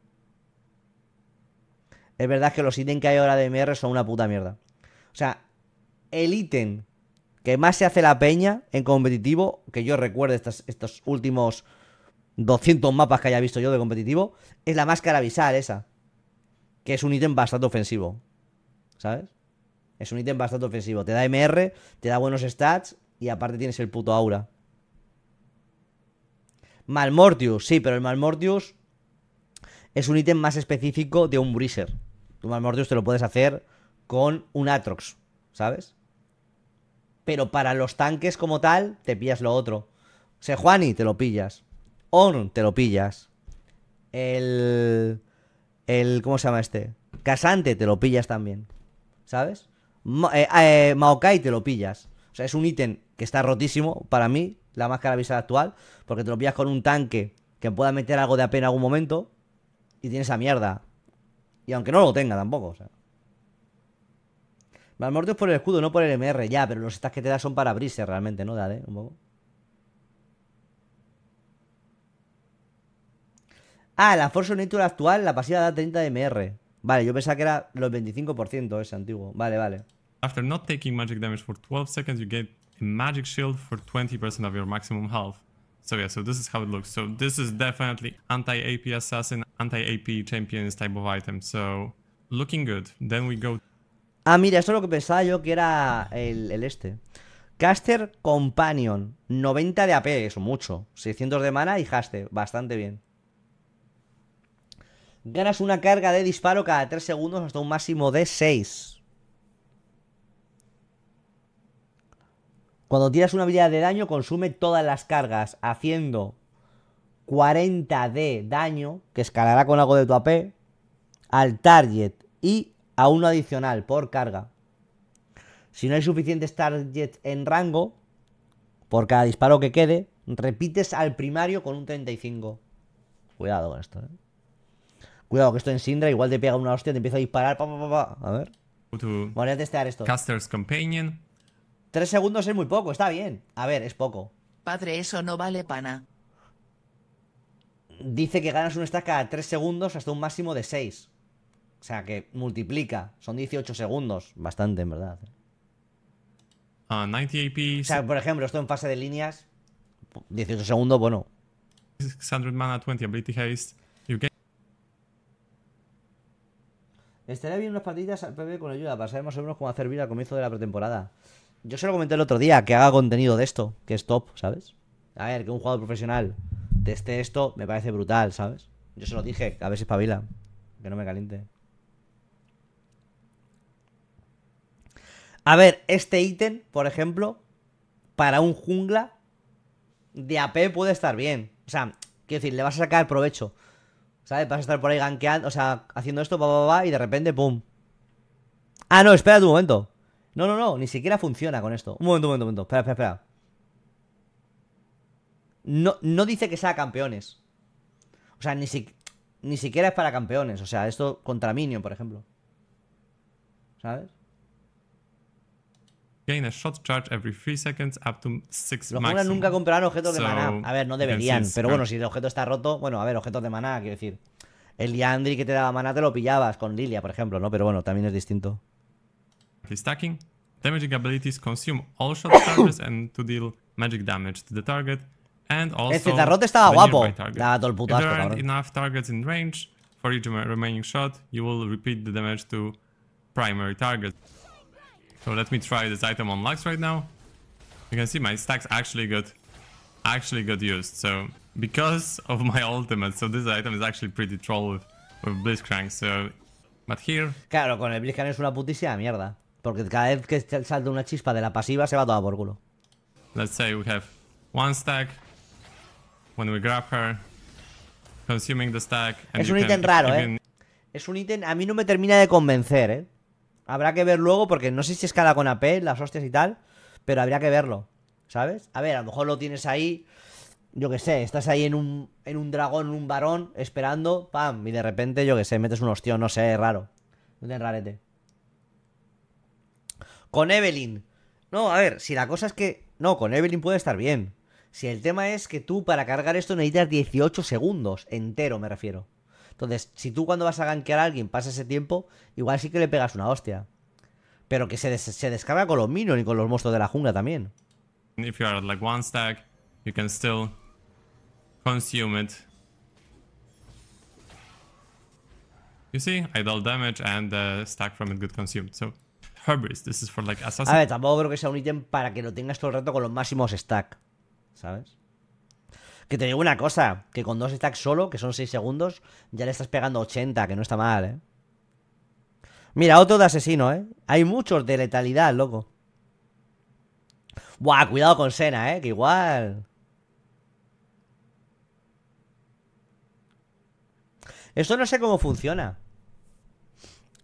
Es verdad que los ítems que hay ahora de MR son una puta mierda. O sea, el ítem que más se hace la peña en competitivo, que yo recuerdo estos, estos últimos 200 mapas que haya visto yo de competitivo, es la máscara visal esa. Que es un ítem bastante ofensivo. ¿sabes? Es un ítem bastante ofensivo. Te da MR, te da buenos stats y aparte tienes el puto aura. Malmortius, sí, pero el Malmortius es un ítem más específico de un Breezer. Tu Malmortius te lo puedes hacer con un Atrox, ¿sabes? Pero para los tanques como tal, te pillas lo otro. Sejuani, te lo pillas. On, te lo pillas. El. El. ¿Cómo se llama este? Casante, te lo pillas también. ¿sabes? Eh, eh, Maokai te lo pillas. O sea, es un ítem que está rotísimo para mí, la máscara visual actual, porque te lo pillas con un tanque que pueda meter algo de AP en algún momento y tiene esa mierda. Y aunque no lo tenga tampoco, o sea. por el escudo, no por el MR, ya, pero los estás que te da son para brise realmente, ¿no? Dale, un poco. Ah, la Force Nature actual, la pasiva da 30 de MR. Vale, yo pensaba que era los 25% ese antiguo. Vale, vale. After not taking magic damage for 12 seconds, you get a magic shield for 20% of your maximum health. So yeah, so this is how it looks. So this is definitely anti-AP assassin, anti-AP champions type of item. So looking good. Then we go... Ah, mira, eso es lo que pensaba yo que era el, el este. Caster Companion, 90 de AP, eso mucho. 600 de mana y haste, bastante bien. Ganas una carga de disparo cada 3 segundos hasta un máximo de 6. Cuando tiras una habilidad de daño, consume todas las cargas, haciendo 40 de daño, que escalará con algo de tu AP, al target y a uno adicional por carga. Si no hay suficientes targets en rango, por cada disparo que quede, repites al primario con un 35. Cuidado con esto, ¿eh? Cuidado, que esto en Sindra igual te pega una hostia, te empieza a disparar. Pa, pa, pa, a ver. voy a testear esto. Caster's Companion. Tres segundos es muy poco, está bien. A ver, es poco. Padre, eso no vale pana. Dice que ganas un stack cada 3 segundos hasta un máximo de 6. O sea que multiplica. Son 18 segundos. Bastante, en verdad. 90 eh. AP. Ah, o sea, por ejemplo, esto en fase de líneas. 18 segundos, bueno. 600 mana, 20 ability haste. Estaría bien unas partidas al PB con ayuda para saber más o menos cómo hacer al comienzo de la pretemporada. Yo se lo comenté el otro día, que haga contenido de esto, que es top, ¿sabes? A ver, que un jugador profesional teste esto me parece brutal, ¿sabes? Yo se lo dije, a ver si espabila, que no me caliente. A ver, este ítem, por ejemplo, para un jungla de AP puede estar bien. O sea, quiero decir, le vas a sacar provecho. ¿Sabes? Vas a estar por ahí gankeando, o sea, haciendo esto, va va va y de repente, ¡pum! Ah, no, espera un momento. No, no, no, ni siquiera funciona con esto. Un momento, un momento, un momento. Espera, espera, espera. No, no dice que sea campeones. O sea, ni, ni siquiera es para campeones. O sea, esto contra Minion, por ejemplo. ¿Sabes? Gain a shot charge every 3 seconds up to 6 Los jugadores nunca comprarán objetos de maná. A ver, no deberían. Pero bueno, si el objeto está roto, bueno, a ver, objetos de maná, quiero decir. El Yandri que te daba maná te lo pillabas con Lilia, por ejemplo, ¿no? Pero bueno, también es distinto. Stacking. Damaging abilities consume all shot charges and to deal magic damage to the target. And also the Cetarrote estaba guapo. Daba todo el puto asco, cabrón. enough targets in range for each remaining shot, you will repeat the damage to primary target. So let me try this item on Lux right now. You can see my stacks actually got actually got used. So because of my ultimate, so this item is actually pretty troll with, with Blitzcrank. So, but here. Claro, con el Blitzcrank es una putísima mierda, porque cada vez que salta una chispa de la pasiva se va toda por culo. Let's say we have one stack. When we grab her, consuming the stack. And es un ítem raro, eh. Es un ítem a mí no me termina de convencer, eh. Habrá que ver luego, porque no sé si escala con AP, las hostias y tal, pero habría que verlo, ¿sabes? A ver, a lo mejor lo tienes ahí, yo que sé, estás ahí en un, dragón, en un varón, esperando, pam, y de repente, yo que sé, metes un hostia, no sé, raro. Un rarete. Con Evelyn. No, a ver, si la cosa es que. No, con Evelyn puede estar bien. Si el tema es que tú para cargar esto necesitas 18 segundos, entero me refiero. Entonces, si tú cuando vas a gankear a alguien pasa ese tiempo, igual sí que le pegas una hostia. Pero que se, descarga con los minions y con los monstruos de la jungla también. If you are like one stack, you can still consume it. You see, I damage and the stack from it consumed. So, this is for like assassin. A ver, tampoco creo que sea un ítem para que lo tengas todo el rato con los máximos stack. ¿Sabes? Que te digo una cosa, que con dos stacks solo, que son 6 segundos, ya le estás pegando 80, que no está mal, ¿eh? Mira, otro de asesino, ¿eh? Hay muchos de letalidad, loco. Buah, cuidado con Sena, ¿eh? Que igual... Esto no sé cómo funciona.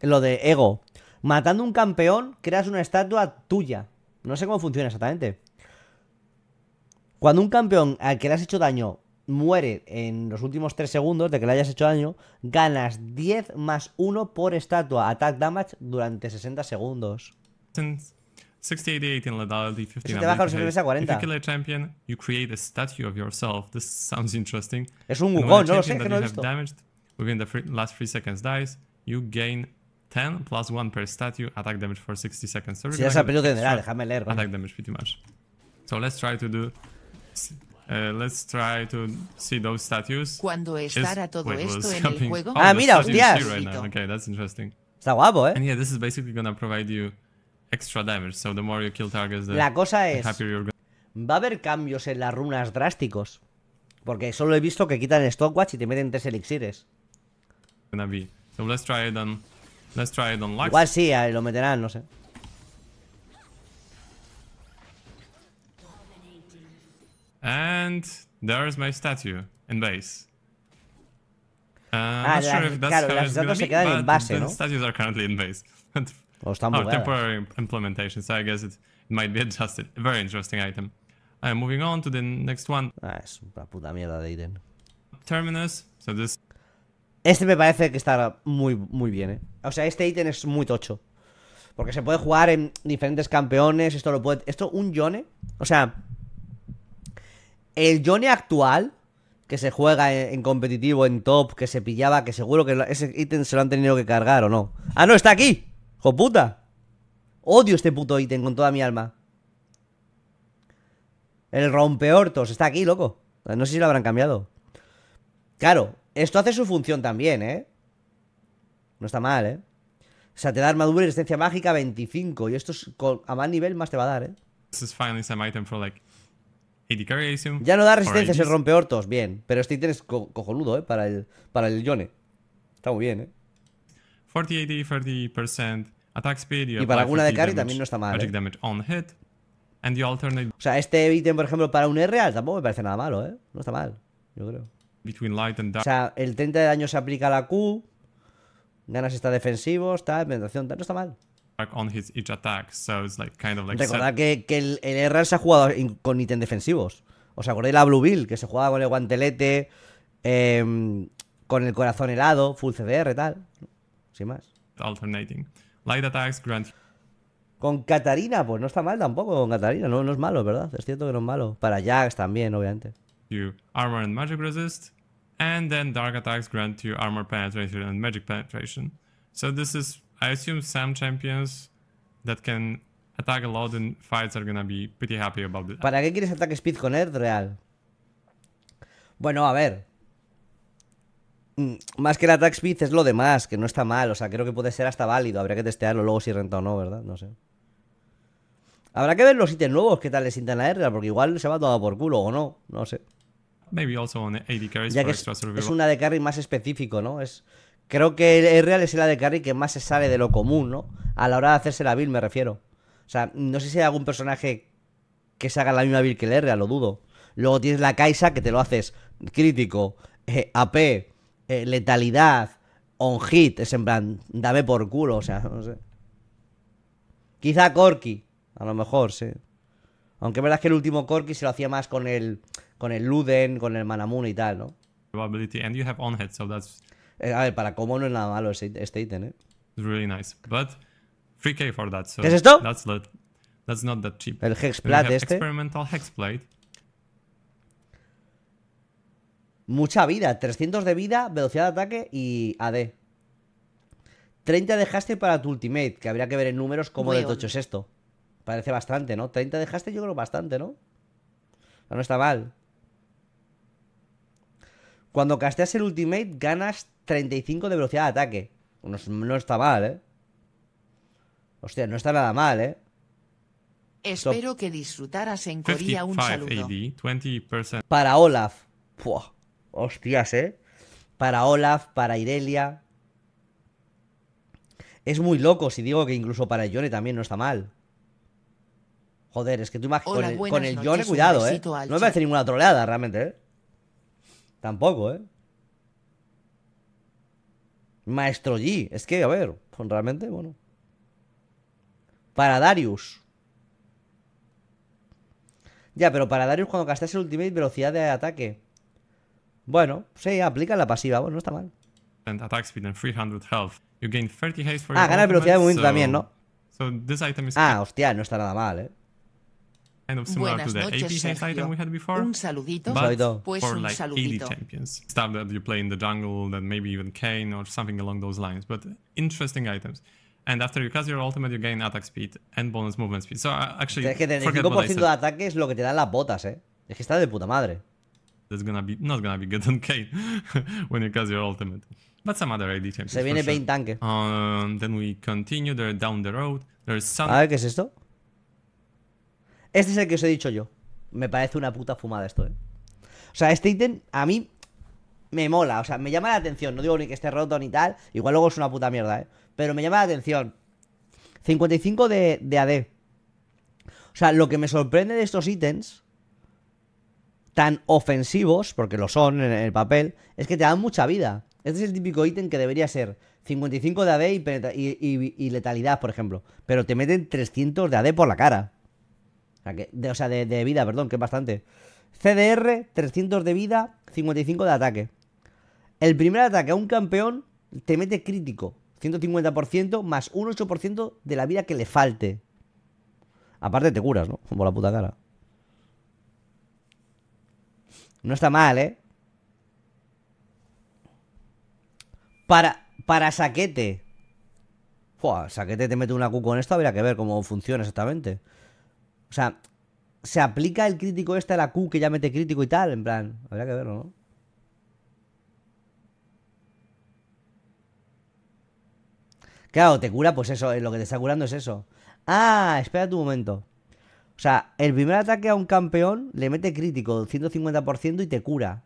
Lo de ego. Matando un campeón, creas una estatua tuya. No sé cómo funciona exactamente. Cuando un campeón al que le has hecho daño muere en los últimos 3 segundos de que le hayas hecho daño, ganas 10 más 1 por estatua, attack damage durante 60 segundos. te baja los a 40. If you kill a champion, you create a statue of yourself. This sounds interesting. Es un Wukong, no lo sé, que no lo he visto. Damaged, within the last 3 seconds dies, you gain 10 plus 1 per statue, attack damage for 60 seconds. So si ya se aprendido tendrá, déjame leer. Attack damage pretty much. So let's try to do Uh, let's try to see those statues. Cuando estará todo wait, esto en el juego. Oh, ah, mira, hostias. Right okay, that's interesting. Está guapo, ¿eh? And yeah, this is basically gonna provide you extra damage. So the more you kill targets, the, La cosa es, the happier you're va a haber cambios en las runas drásticos. Porque solo he visto que quitan Stockwatch y te meten tres elixires. Gonna be. So let's try it on, let's try it on Lux. Igual sí, eh, lo meterán, no sé. And there's my statue in base. Uh, ah, not sure if that's claro, how it's gonna be, but base, the ¿no? statues are currently in base. oh, temporary implementation, so I guess it, it might be adjusted. very interesting item. I'm uh, moving on to the next one. Ah, es una puta mierda de ítem. Terminus, so this... Este me parece que está muy, muy bien, ¿eh? O sea, este ítem es muy tocho. Porque se puede jugar en diferentes campeones, esto lo puede... Esto, un Yone, o sea... El Johnny actual, que se juega en, competitivo, en top, que se pillaba, que seguro que ese ítem se lo han tenido que cargar o no. ¡Ah, no! ¡Está aquí! puta! Odio este puto ítem con toda mi alma. El Rompehortos. está aquí, loco. No sé si lo habrán cambiado. Claro, esto hace su función también, ¿eh? No está mal, ¿eh? O sea, te da armadura y resistencia mágica 25. Y esto es a más nivel más te va a dar, ¿eh? Ya no da resistencia el rompehortos, bien. Pero este ítem es cojonudo, ¿eh? Para el, para el Yone. Está muy bien, ¿eh? attack speed. Y para alguna de carry también no está mal. Eh. on hit. And the alternate o sea, este ítem, por ejemplo, para un real tampoco me parece nada malo, ¿eh? No está mal, yo creo. O sea, el 30 de daño se aplica a la Q. Ganas está defensivo, está penetración, No está mal on his each attack. So it's like Recordad que, el, el se ha jugado con ítem defensivos. ¿Os acordáis la Blue Bill? Que se jugaba con el guantelete, em, con el corazón helado, full CDR, y tal. Sin más. Alternating. Light attacks grant. Con Katarina, pues no está mal tampoco. Con Katarina, no, es malo, ¿verdad? Es cierto que no es malo. Para Jax también, obviamente. You armor and magic resist. And then dark attacks grant you armor penetration and magic penetration. So this is I assume some champions that can attack a lot in fights are gonna be pretty happy about ¿Para qué quieres ataque speed con Earth real? Bueno, a ver. Mm, más que el attack speed es lo demás, que no está mal. O sea, creo que puede ser hasta válido. Habría que testearlo luego si renta o no, ¿verdad? No sé. Habrá que ver los ítems nuevos, qué tal les sientan a Earth porque igual se va todo por culo o no. No sé. Maybe also AD es, es, una de carry más específico, ¿no? Es, Creo que el Real es la de carry que más se sale de lo común, ¿no? A la hora de hacerse la build, me refiero. O sea, no sé si hay algún personaje que se haga la misma build que el Real, lo dudo. Luego tienes la Kaisa que te lo haces crítico, eh, AP, eh, letalidad, on hit. Es en plan, dame por culo, o sea, no sé. Quizá Corky, a lo mejor, sí. Aunque es verdad que el último Corky se lo hacía más con el con el Luden, con el manamun y tal, ¿no? Probability and you have on hit, so that's eh, a ver, para cómo no es nada malo este ítem, ¿eh? really nice, but 3k for that, ¿Qué es esto? That's, not, that cheap. El Hexplate este. Experimental Mucha vida, 300 de vida, velocidad de ataque y AD. 30 dejaste para tu ultimate, que habría que ver en números cómo de tocho es esto. Parece bastante, ¿no? 30 dejaste yo creo bastante, ¿no? No, no está mal. Cuando casteas el ultimate ganas 35 de velocidad de ataque. No, está mal, ¿eh? Hostia, no está nada mal, ¿eh? Espero que disfrutaras en Corea un saludo. para Olaf. Puah. Hostias, ¿eh? Para Olaf, para Irelia. Es muy loco si digo que incluso para el también no está mal. Joder, es que tú imaginas con el, Yone, cuidado, ¿eh? No me parece ninguna troleada, realmente, ¿eh? Tampoco, ¿eh? Maestro G, Es que, a ver, realmente, bueno. Para Darius. Ya, pero para Darius cuando gastas el ultimate, velocidad de ataque. Bueno, sí, aplica la pasiva. Bueno, no está mal. ah, gana velocidad de movimiento también, ¿no? Ah, hostia, no está nada mal, eh. kind of similar Buenas to the AP haste item we had before. Un saludito. But pues for like saludito. AD champions. Stuff that you play in the jungle, that maybe even Kane or something along those lines. But interesting items. And after you cast your ultimate, you gain attack speed and bonus movement speed. So uh, actually, es que 5 percent de ataque es lo que te dan las botas, eh. Es que está de puta madre. That's gonna be not gonna be good on Kane when you cast your ultimate. But some other AD champions. Se viene sure. tanque. Um, then we continue. They're down the road. There's some. A ver, ¿qué es esto? Este es el que os he dicho yo. Me parece una puta fumada esto, ¿eh? O sea, este ítem a mí me mola, o sea, me llama la atención. No digo ni que esté roto ni tal, igual luego es una puta mierda, ¿eh? Pero me llama la atención. 55 de, de AD. O sea, lo que me sorprende de estos ítems tan ofensivos, porque lo son en el papel, es que te dan mucha vida. Este es el típico ítem que debería ser 55 de AD y, y letalidad, por ejemplo. Pero te meten 300 de AD por la cara. O sea, de, de, vida, perdón, que es bastante. CDR, 300 de vida, 55 de ataque. El primer ataque a un campeón te mete crítico. 150% más un 8% de la vida que le falte. Aparte te curas, ¿no? Como la puta cara. No está mal, ¿eh? Para, para saquete. Fua, saquete te mete una Q con esto, habría que ver cómo funciona exactamente. O sea, se aplica el crítico este a la Q que ya mete crítico y tal, en plan, habría que verlo, ¿no? Claro, te cura, pues eso, eh, lo que te está curando es eso. Ah, espera tu momento. O sea, el primer ataque a un campeón le mete crítico, 150% y te cura.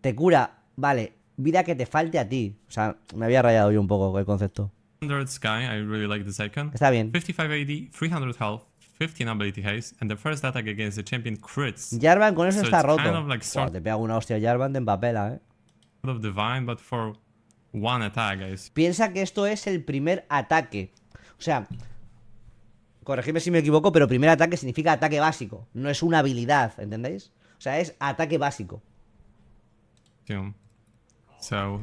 Te cura, vale, vida que te falte a ti. O sea, me había rayado yo un poco el concepto. 100 Sky, I really like the second. Está bien. 55 AD, 300 health, 15 ability haste and the first attack against the champion crits. Jarvan con eso está roto. of te pega una hostia Jarvan de empapela, eh. Of divine, but for one attack, guys. Piensa que esto es el primer ataque. O sea, corregidme si me equivoco, pero primer ataque significa ataque básico. No es una habilidad, ¿entendéis? O sea, es ataque básico. So,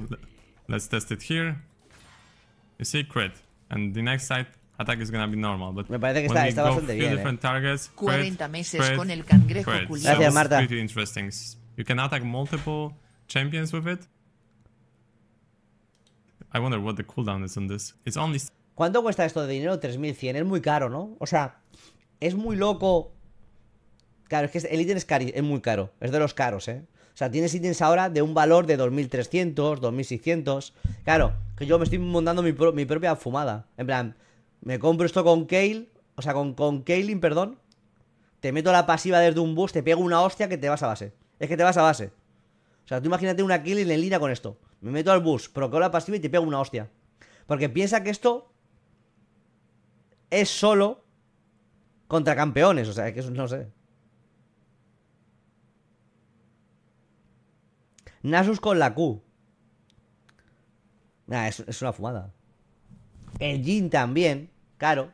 let's test it here you see crit. And the next side attack is gonna be normal. But Me parece que está, está bastante bien. Eh. Different eh. targets, crit, 40 meses crit, con el cangrejo crit. Gracias, so Marta. Pretty interesting. You can attack multiple champions with it. I wonder what the cooldown is on this. It's only ¿Cuánto cuesta esto de dinero? 3100. Es muy caro, ¿no? O sea, es muy loco. Claro, es que el ítem es, es muy caro. Es de los caros, ¿eh? O sea, tienes ítems ahora de un valor de 2300, 2600. Claro, que yo me estoy montando mi, propia fumada. En plan, me compro esto con Kale, o sea, con, con perdón. Te meto la pasiva desde un bus, te pego una hostia que te vas a base. Es que te vas a base. O sea, tú imagínate una killing en línea con esto. Me meto al bus, procuro la pasiva y te pego una hostia. Porque piensa que esto es solo contra campeones. O sea, que eso no sé. Nasus con la Q. Nah, es, una fumada. El Jin también, claro.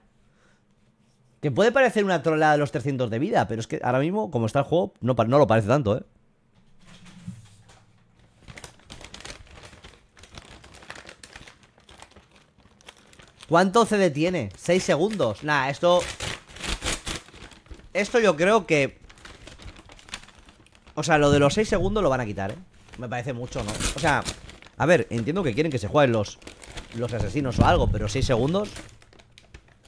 Que puede parecer una trolada de los 300 de vida, pero es que ahora mismo, como está el juego, no, no lo parece tanto, ¿eh? ¿Cuánto CD tiene? 6 segundos. Nah, esto... Esto yo creo que... O sea, lo de los 6 segundos lo van a quitar, ¿eh? me parece mucho, ¿no? O sea, a ver, entiendo que quieren que se jueguen los, los asesinos o algo, pero 6 segundos.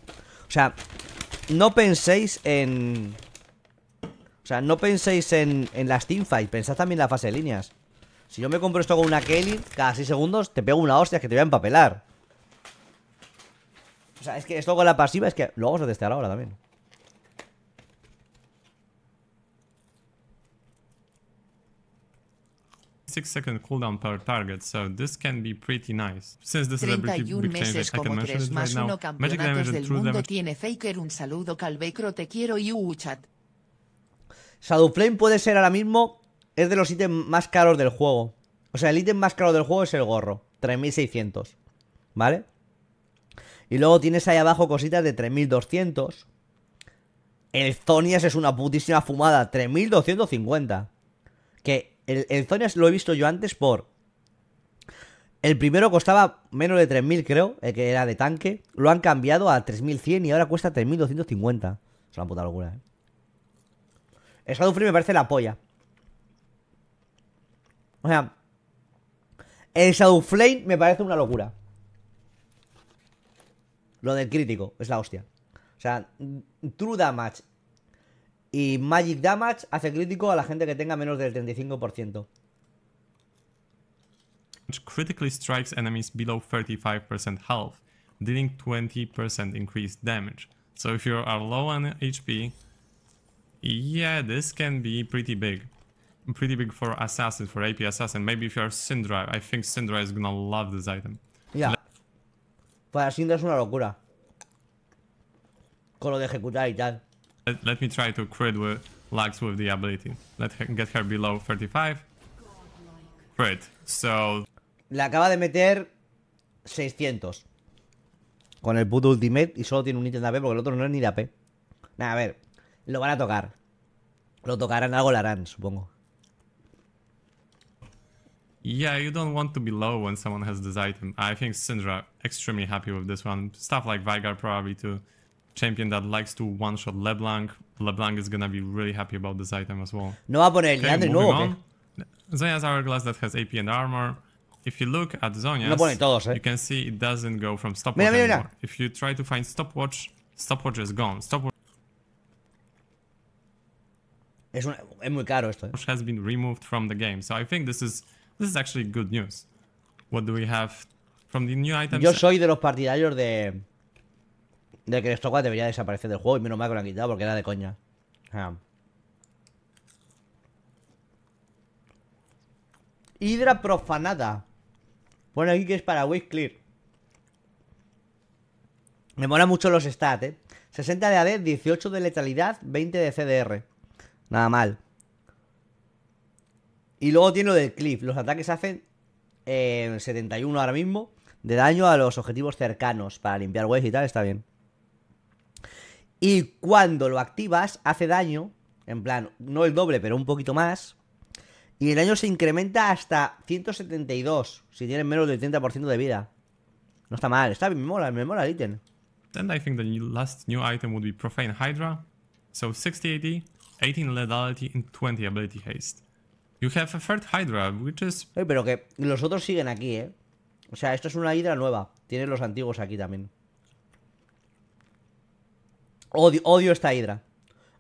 O sea, no penséis en... O sea, no penséis en, en las teamfights, pensad también en la fase de líneas. Si yo me compro esto con una Kelly, cada 6 segundos te pego una hostia que te voy a empapelar. O sea, es que esto con la pasiva es que lo vamos a ahora también. 6 second cooldown per target, so this can be pretty nice. Since this 31 is a meses como 3 más 1 right campeonatos del mundo tiene Faker. Un saludo Calvecro, te quiero y Uchat. Shadowflame puede ser ahora mismo, es de los ítems más caros del juego. O sea, el ítem más caro del juego es el gorro, 3600, ¿vale? Y luego tienes ahí abajo cositas de 3200. El Zonias es una putísima fumada, 3250. Que el, el lo he visto yo antes por... El primero costaba menos de 3.000 creo, el eh, que era de tanque. Lo han cambiado a 3.100 y ahora cuesta 3.250. Es una puta locura, ¿eh? El Shadowflame me parece la polla. O sea, el Flame me parece una locura. Lo del crítico, es la hostia. O sea, True Damage y Magic Damage hace crítico a la gente que tenga menos del 35%. Critically strikes enemies below 35% health, dealing 20% increased damage. So if you are low on HP, yeah, this can be pretty big. Pretty big for Assassin, for AP Assassin. Maybe if you are Syndra, I think Syndra is gonna love this item. Yeah. Para pues Syndra es una locura. Con lo de ejecutar y tal. Let, let me try to crit with Lux with the ability. Let her, get her below 35. Crit. So... Le acaba de meter 600. Con el puto ultimate y solo tiene un ítem de AP porque el otro no es ni de AP. Nada, a ver. Lo van a tocar. Lo tocarán, algo lo harán, supongo. Yeah, you don't want to be low when someone has this item. I think Syndra extremely happy with this one. Stuff like Vigar probably too champion that likes to one-shot LeBlanc. LeBlanc is gonna be really happy about this item as well. No Abonelli, okay, moving nuovo. On. Zonya's Hourglass that has AP and armor. If you look at Zonya's, no eh? you can see it doesn't go from stopwatch mira, mira, mira. anymore. If you try to find stopwatch, stopwatch is gone. Stopwatch es, un, es muy caro esto. Eh? has been removed from the game. So I think this is this is actually good news. What do we have from the new items? Yo soy de los partidarios de de que Stockwatch debería desaparecer del juego y menos mal que lo han quitado porque era de coña. Hydra Hidra profanada. Bueno aquí que es para Wave Clear. Me mola mucho los stats, eh. 60 de AD, 18 de letalidad, 20 de CDR. Nada mal. Y luego tiene lo del cliff. Los ataques hacen 71 eh, ahora mismo de daño a los objetivos cercanos para limpiar waves y tal. Está bien. Y cuando lo activas, hace daño. En plan, no el doble, pero un poquito más. Y el daño se incrementa hasta 172. Si tienes menos del 30% de vida. No está mal, está bien, me mola, me mola el ítem. Then I think the last new item would be Profane Hydra. So 60 AD, 18 lethality and 20 ability haste. You have a third Hydra, which is... pero que los otros siguen aquí, ¿eh? O sea, esto es una Hydra nueva. Tienes los antiguos aquí también. Odio, odio esta hidra.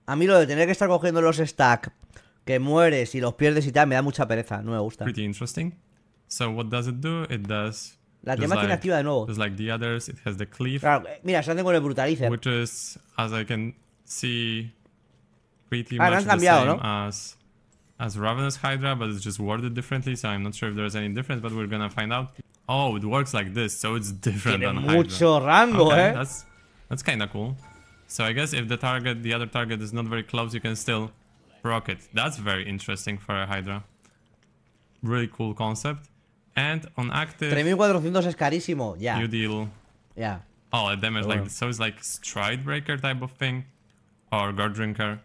A mí lo de tener que estar cogiendo los stack que mueres y los pierdes y tal me da mucha pereza, no me gusta. Pretty interesting. So what does it do? It does la temática tiene activa de nuevo. Just like the others, it has the cleave. Claro, eh, mira, se hace con el brutalizer. Which is, as I can see, pretty ah, much the same as as Ravenous Hydra, but it's just worded differently, so I'm not sure if there's any difference, but we're gonna find out. Oh, it works like this, so it's different Tiene than mucho rango, eh? That's, that's kinda cool. So I guess if the target, the other target is not very close, you can still rocket. That's very interesting for a Hydra. Really cool concept. And on active... 3400 is carísimo, yeah. You deal... Yeah. Oh, damage oh, like... So it's like Stride Breaker type of thing. Or Guard Drinker.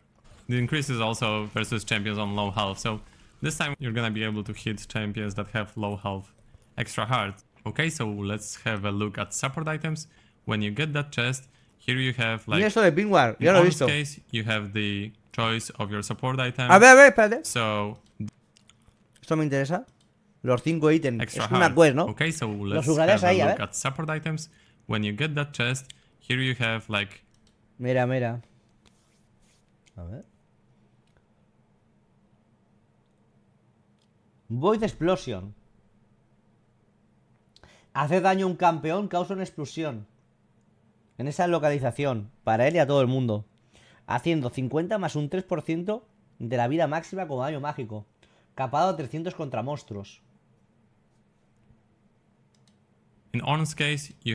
The increase is also versus champions on low health. So this time you're gonna be able to hit champions that have low health extra hard. Okay, so let's have a look at support items. When you get that chest, Here you have like. Y eso de Pinwar, ya lo he visto. Case, you have the choice of your support item. A ver, a ver, espérate. So. Esto me interesa. Los cinco ítems. Extra hard. una quest, ¿no? Okay, so let's Los have ahí, a, look a at support items. When you get that chest, here you have like. Mira, mira. A ver. Void Explosion. Hace daño a un campeón, causa una explosión en esa localización, para él y a todo el mundo, haciendo 50 más un 3% de la vida máxima como daño mágico, capado a 300 contra monstruos. In case, you...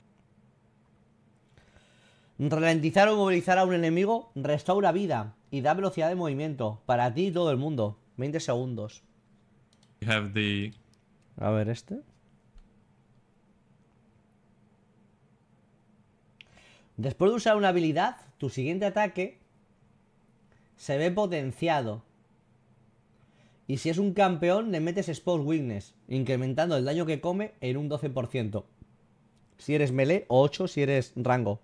Ralentizar o movilizar a un enemigo restaura vida y da velocidad de movimiento para ti y todo el mundo. 20 segundos. A ver, este. Después de usar una habilidad, tu siguiente ataque se ve potenciado. Y si es un campeón, le metes Spouse Weakness, incrementando el daño que come en un 12%. Si eres melee, o 8 si eres rango.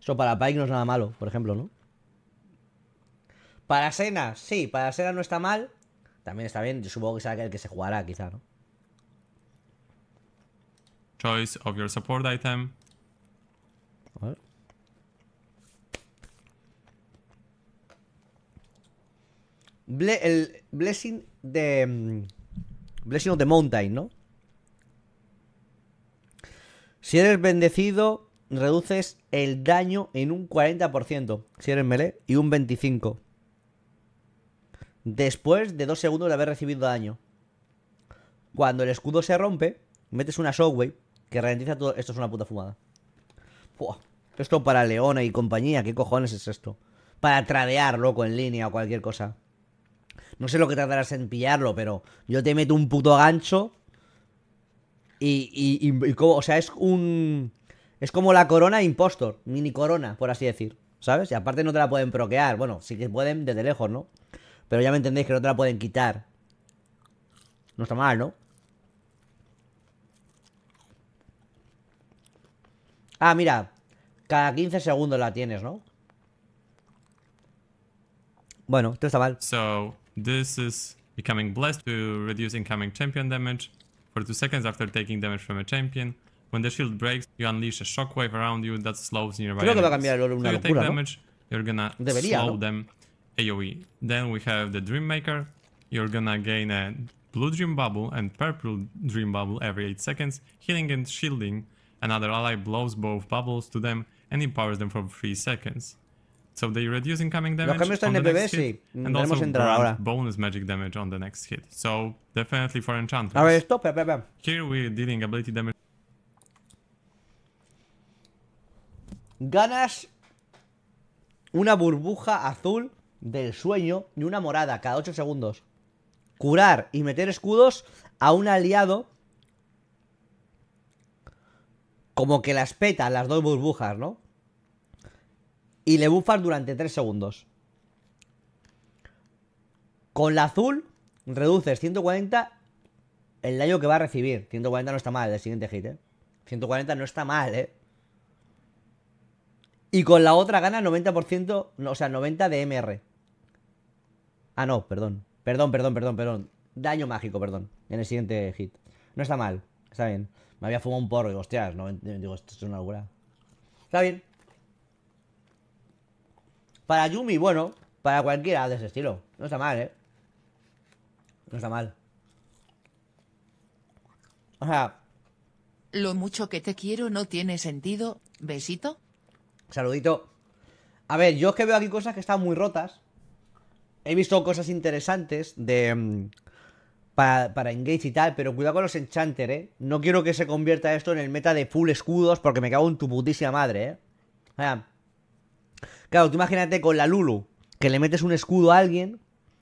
Eso para Pike no es nada malo, por ejemplo, ¿no? Para Sena, sí, para Sena no está mal. También está bien, yo supongo que será el que se jugará, quizá, ¿no? Choice of your support item. A ver. el Blessing de. Mm, blessing of the Mountain, ¿no? Si eres bendecido, reduces el daño en un 40%. Si eres melee, y un 25%. Después de dos segundos de haber recibido daño. Cuando el escudo se rompe, metes una shockwave que ralentiza todo. Esto es una puta fumada. Esto para Leona y compañía, ¿qué cojones es esto? Para tradear, loco, en línea o cualquier cosa. No sé lo que tardarás en pillarlo, pero yo te meto un puto gancho. Y, y, y, como, o sea, es un. Es como la corona impostor, mini corona, por así decir. ¿Sabes? Y aparte no te la pueden proquear. Bueno, sí que pueden desde lejos, ¿no? Pero ya me entendéis que no te la pueden quitar. No está mal, ¿no? Ah, mira. Cada 15 segundos la tienes, ¿no? Bueno, esto está mal. So, This is becoming blessed to reduce incoming champion damage for 2 seconds after taking damage from a champion. When the shield breaks, you unleash a shockwave around you that slows nearby Creo que va a una so locura, you take damage, ¿no? you're gonna Debería, slow ¿no? them AoE. Then we have the Dream Maker. You're gonna gain a blue dream bubble and purple dream bubble every 8 seconds, healing and shielding. Another ally blows both bubbles to them and empowers them for 3 seconds. So they reduce incoming damage. Los cambios en PvP, sí. entrar ahora. Bonus magic damage on the next hit. So definitely for enchantments. A ver, esto, espera, espera. Here we're dealing ability damage. Ganas una burbuja azul del sueño y una morada cada 8 segundos. Curar y meter escudos a un aliado. Como que las peta las dos burbujas, ¿no? y le bufas durante 3 segundos. Con la azul reduces 140 el daño que va a recibir. 140 no está mal, el siguiente hit, ¿eh? 140 no está mal, ¿eh? Y con la otra gana 90%, o sea, 90 de MR. Ah, no, perdón. Perdón, perdón, perdón, perdón. Daño mágico, perdón. En el siguiente hit. No está mal, está bien. Me había fumado un porro y hostias, no, digo, esto es una locura. Está bien. Para Yumi, bueno, para cualquiera de ese estilo. No está mal, ¿eh? No está mal. O sea... Lo mucho que te quiero no tiene sentido. Besito. Saludito. A ver, yo es que veo aquí cosas que están muy rotas. He visto cosas interesantes de... Mm, para, para, engage y tal, pero cuidado con los enchanter, ¿eh? No quiero que se convierta esto en el meta de full escudos porque me cago en tu putísima madre, ¿eh? O sea, Claro, tú imagínate con la Lulu, que le metes un escudo a alguien,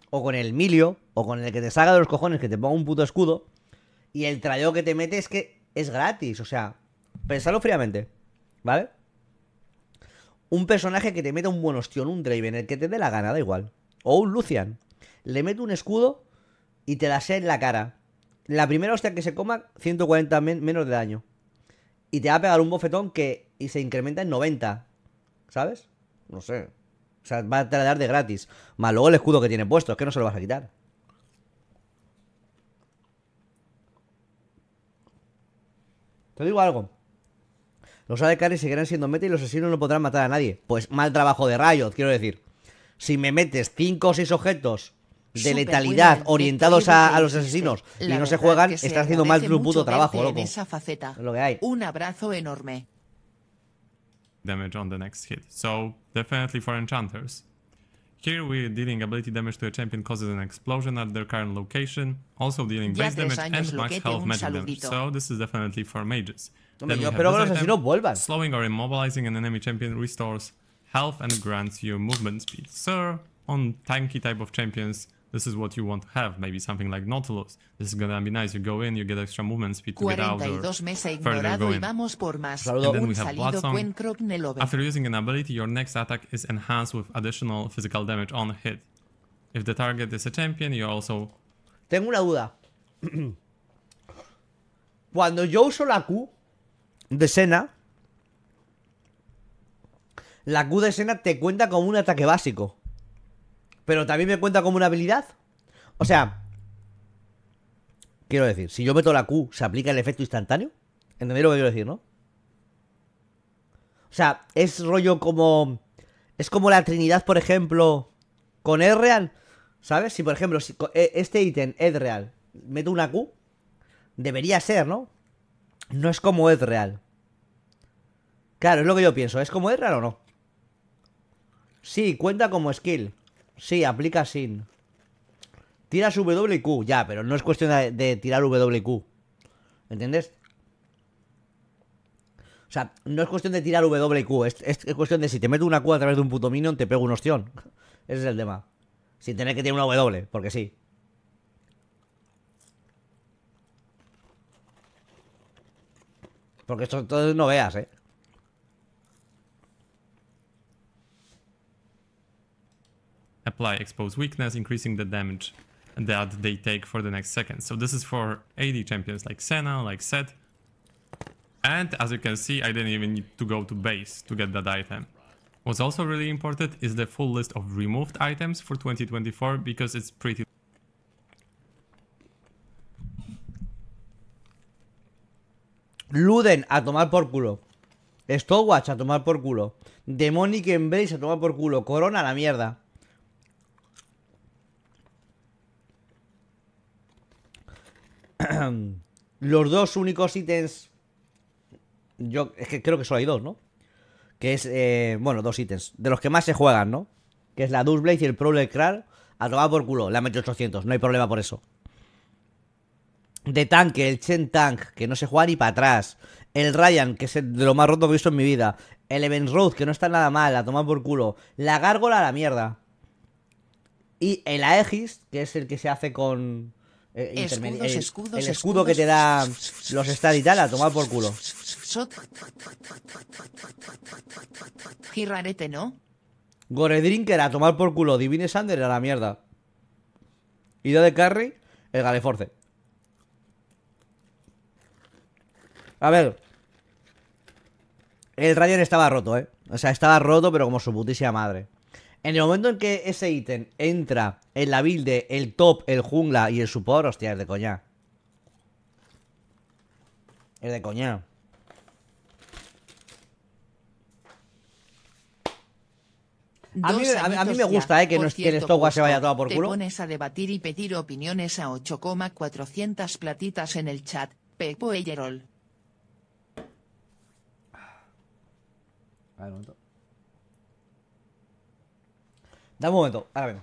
o con el Milio, o con el que te salga de los cojones, que te ponga un puto escudo, y el trayo que te mete es que es gratis, o sea, pensarlo fríamente, ¿vale? Un personaje que te mete un buen hostión un Draven, el que te dé la gana, da igual. O un Lucian. Le mete un escudo y te la sé en la cara. La primera hostia que se coma, 140 menos de daño. Y te va a pegar un bofetón que y se incrementa en 90. ¿Sabes? No sé. O sea, va a tratar de gratis. Más luego el escudo que tiene puesto, es que no se lo vas a quitar. Te digo algo. Los ADCARES seguirán siendo meta y los asesinos no podrán matar a nadie. Pues mal trabajo de rayo quiero decir. Si me metes 5 o 6 objetos de letalidad orientados a, los asesinos y no se juegan, estás haciendo mal tu puto trabajo, loco. Esa faceta. lo que hay. Un abrazo enorme. damage on the next hit. So definitely for enchanters. Here we're dealing ability damage to a champion causes an explosion at their current location, also dealing base damage and max health magic damage. So this is definitely for mages. Then we have this item, slowing or immobilizing an enemy champion restores health and grants you movement speed. So on tanky type of champions, this is what you want to have, maybe something like Nautilus. This is gonna be nice. You go in, you get extra movement speed to get out or further go in. And then we have Bloodsong. After using an ability, your next attack is enhanced with additional physical damage on hit. If the target is a champion, you also... Tengo una duda. Cuando yo uso la Q de Sena, la Q de Sena te cuenta como un ataque básico. Pero también me cuenta como una habilidad. O sea, quiero decir, si yo meto la Q, ¿se aplica el efecto instantáneo? ¿Entendéis lo que quiero decir, no? O sea, es rollo como... Es como la Trinidad, por ejemplo, con real, ¿Sabes? Si, por ejemplo, si e, este ítem, real meto una Q, debería ser, ¿no? No es como real Claro, es lo que yo pienso. ¿Es como real o no? Sí, cuenta como skill. Sí, aplica sin. Tiras WQ, ya, pero no es cuestión de, tirar WQ. ¿Entiendes? O sea, no es cuestión de tirar WQ, es, es, cuestión de si te meto una Q a través de un puto minion, te pego un ostión. Ese es el tema. Sin tener que tirar una W, porque sí. Porque esto entonces no veas, eh. apply expose weakness, increasing the damage that they take for the next second. So this is for AD champions like Senna, like Set. And as you can see, I didn't even need to go to base to get that item. What's also really important is the full list of removed items for 2024 because it's pretty Luden a tomar por culo. Stowatch a tomar por culo. Demonic Embrace a tomar por culo. Corona la mierda. los dos únicos ítems. Yo es que creo que solo hay dos, ¿no? Que es, eh, bueno, dos ítems. De los que más se juegan, ¿no? Que es la Blade y el Prole Crawl. A tomar por culo, la m 800, no hay problema por eso. De tanque, el Chen Tank, que no se juega ni para atrás. El Ryan, que es de lo más roto que he visto en mi vida. El Event Road, que no está nada mal, a tomar por culo. La Gárgola a la mierda. Y el Aegis, que es el que se hace con. Eh, el, escudo que te da los Stadital y tal, a tomar por culo. rarete ¿no? Gore Drinker a tomar por culo. Divine Sander a la mierda. Ida de carry, el Galeforce. A ver. El Ryan estaba roto, ¿eh? O sea, estaba roto, pero como su putísima madre. En el momento en que ese ítem entra en la build el top, el jungla y el support, hostia, es de coña. Es de coña. A mí, a, mí, me gusta eh, que, no, que el se vaya todo por culo. Te pones a debatir y pedir opiniones a 8,400 platitas en el chat. Pepo Eyerol. A ver, un momento. Dame un momento, ahora vengo.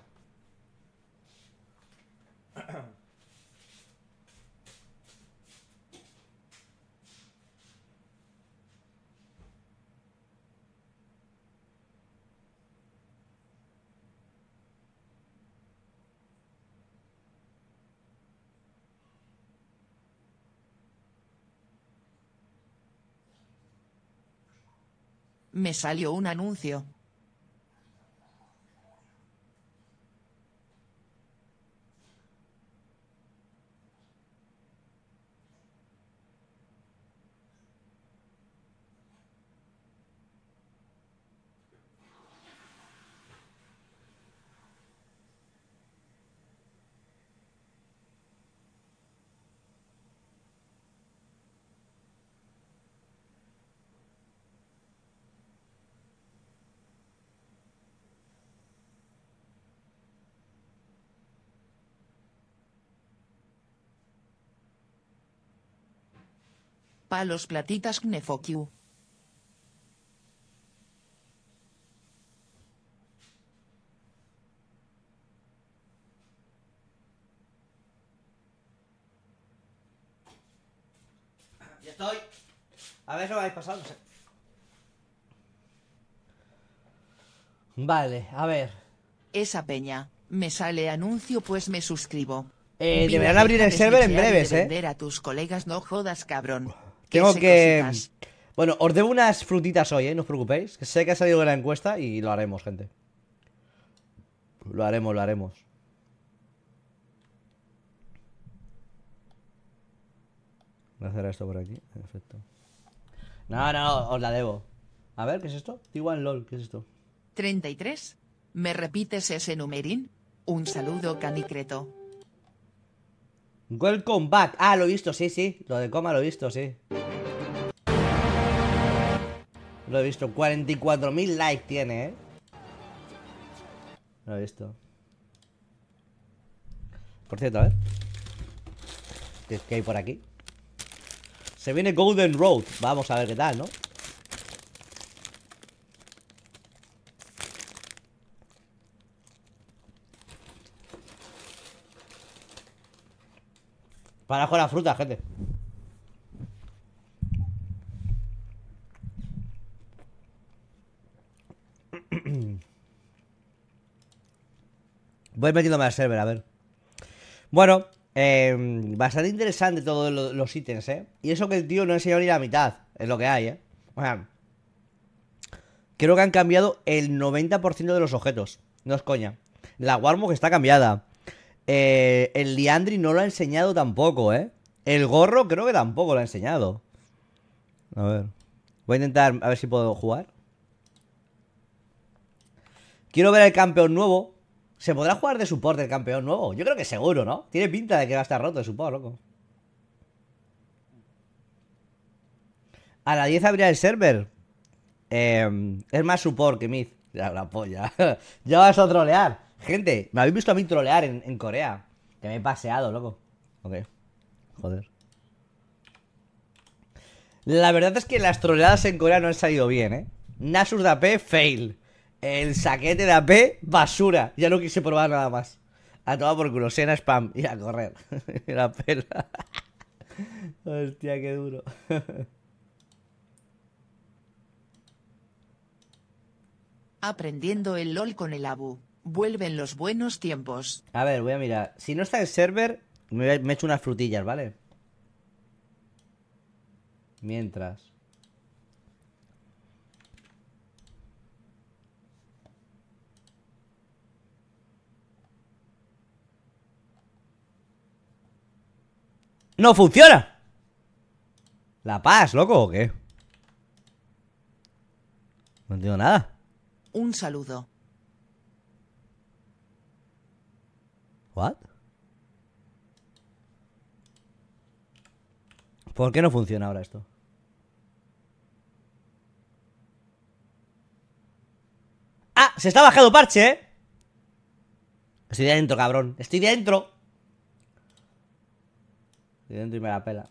Me salió un anuncio. Palos platitas Knefokiu. Ya estoy. A ver si lo habéis pasado, Vale, a ver. Esa peña. Me sale anuncio, pues me suscribo. Eh, deberán abrir el server en breves, eh. a tus colegas, no jodas, cabrón. Tengo que. Bueno, os debo unas frutitas hoy, ¿eh? No os preocupéis. sé que ha salido de la encuesta y lo haremos, gente. Lo haremos, lo haremos. Voy a hacer esto por aquí. Perfecto. No, no, os la debo. A ver, ¿qué es esto? Igual LOL, ¿qué es esto? 33. ¿Me repites ese numerín? Un saludo canicreto. Welcome back. Ah, lo he visto, sí, sí. Lo de coma lo he visto, sí. Lo he visto. 44.000 likes tiene, ¿eh? Lo he visto. Por cierto, a eh. ver. ¿Qué, hay por aquí? Se viene Golden Road. Vamos a ver qué tal, ¿no? Para con la fruta, gente. Voy metiéndome al server, a ver. Bueno, em, bastante interesante todos los ítems, ¿eh? Y eso que el tío no enseñado ni la mitad, es lo que hay, ¿eh? O sea, creo que han cambiado el 90% de los objetos. No es coña. La que está cambiada. Eh, el Liandri no lo ha enseñado tampoco, ¿eh? El gorro creo que tampoco lo ha enseñado. A ver. Voy a intentar a ver si puedo jugar. Quiero ver el campeón nuevo. ¿Se podrá jugar de support el campeón nuevo? Yo creo que seguro, ¿no? Tiene pinta de que va a estar roto de support, loco. A la 10 abrirá el server. Eh, es más support que mid. Ya la polla. ya vas a trolear. Gente, me habéis visto a mí trolear en, Corea. Que me he paseado, loco. Ok. Joder. La verdad es que las troleadas en Corea no han salido bien, ¿eh? Nasus de AP, fail. El saquete de AP, basura. Ya no quise probar nada más. A tomar por culo, spam y a correr. La pela. Hostia, qué duro. Aprendiendo el LOL con el Abu. Vuelven los buenos tiempos. A ver, voy a mirar. Si no está en server, me, me echo unas frutillas, ¿vale? Mientras. ¡No funciona! ¿La paz, loco, o qué? No entiendo nada. Un saludo. ¿What? ¿Por qué no funciona ahora esto? ¡Ah! Se está bajado parche, ¿eh? Estoy de adentro, cabrón. Estoy de adentro. Estoy dentro y me la pela.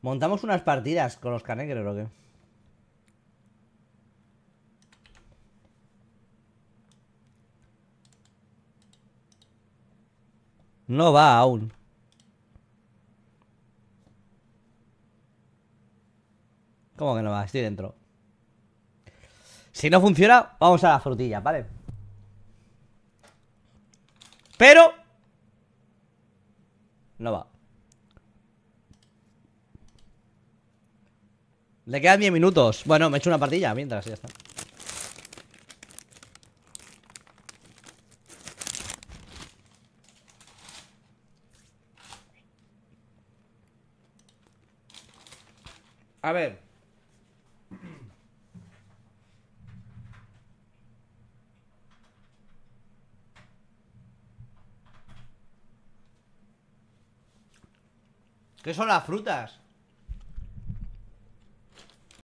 Montamos unas partidas con los canegres, ¿o qué? No va aún. ¿Cómo que no va? Estoy dentro. Si no funciona, vamos a la frutilla, ¿vale? Pero... No va. Le quedan 10 minutos. Bueno, me echo hecho una partilla mientras, ya está. A ver. ¿Qué son las frutas?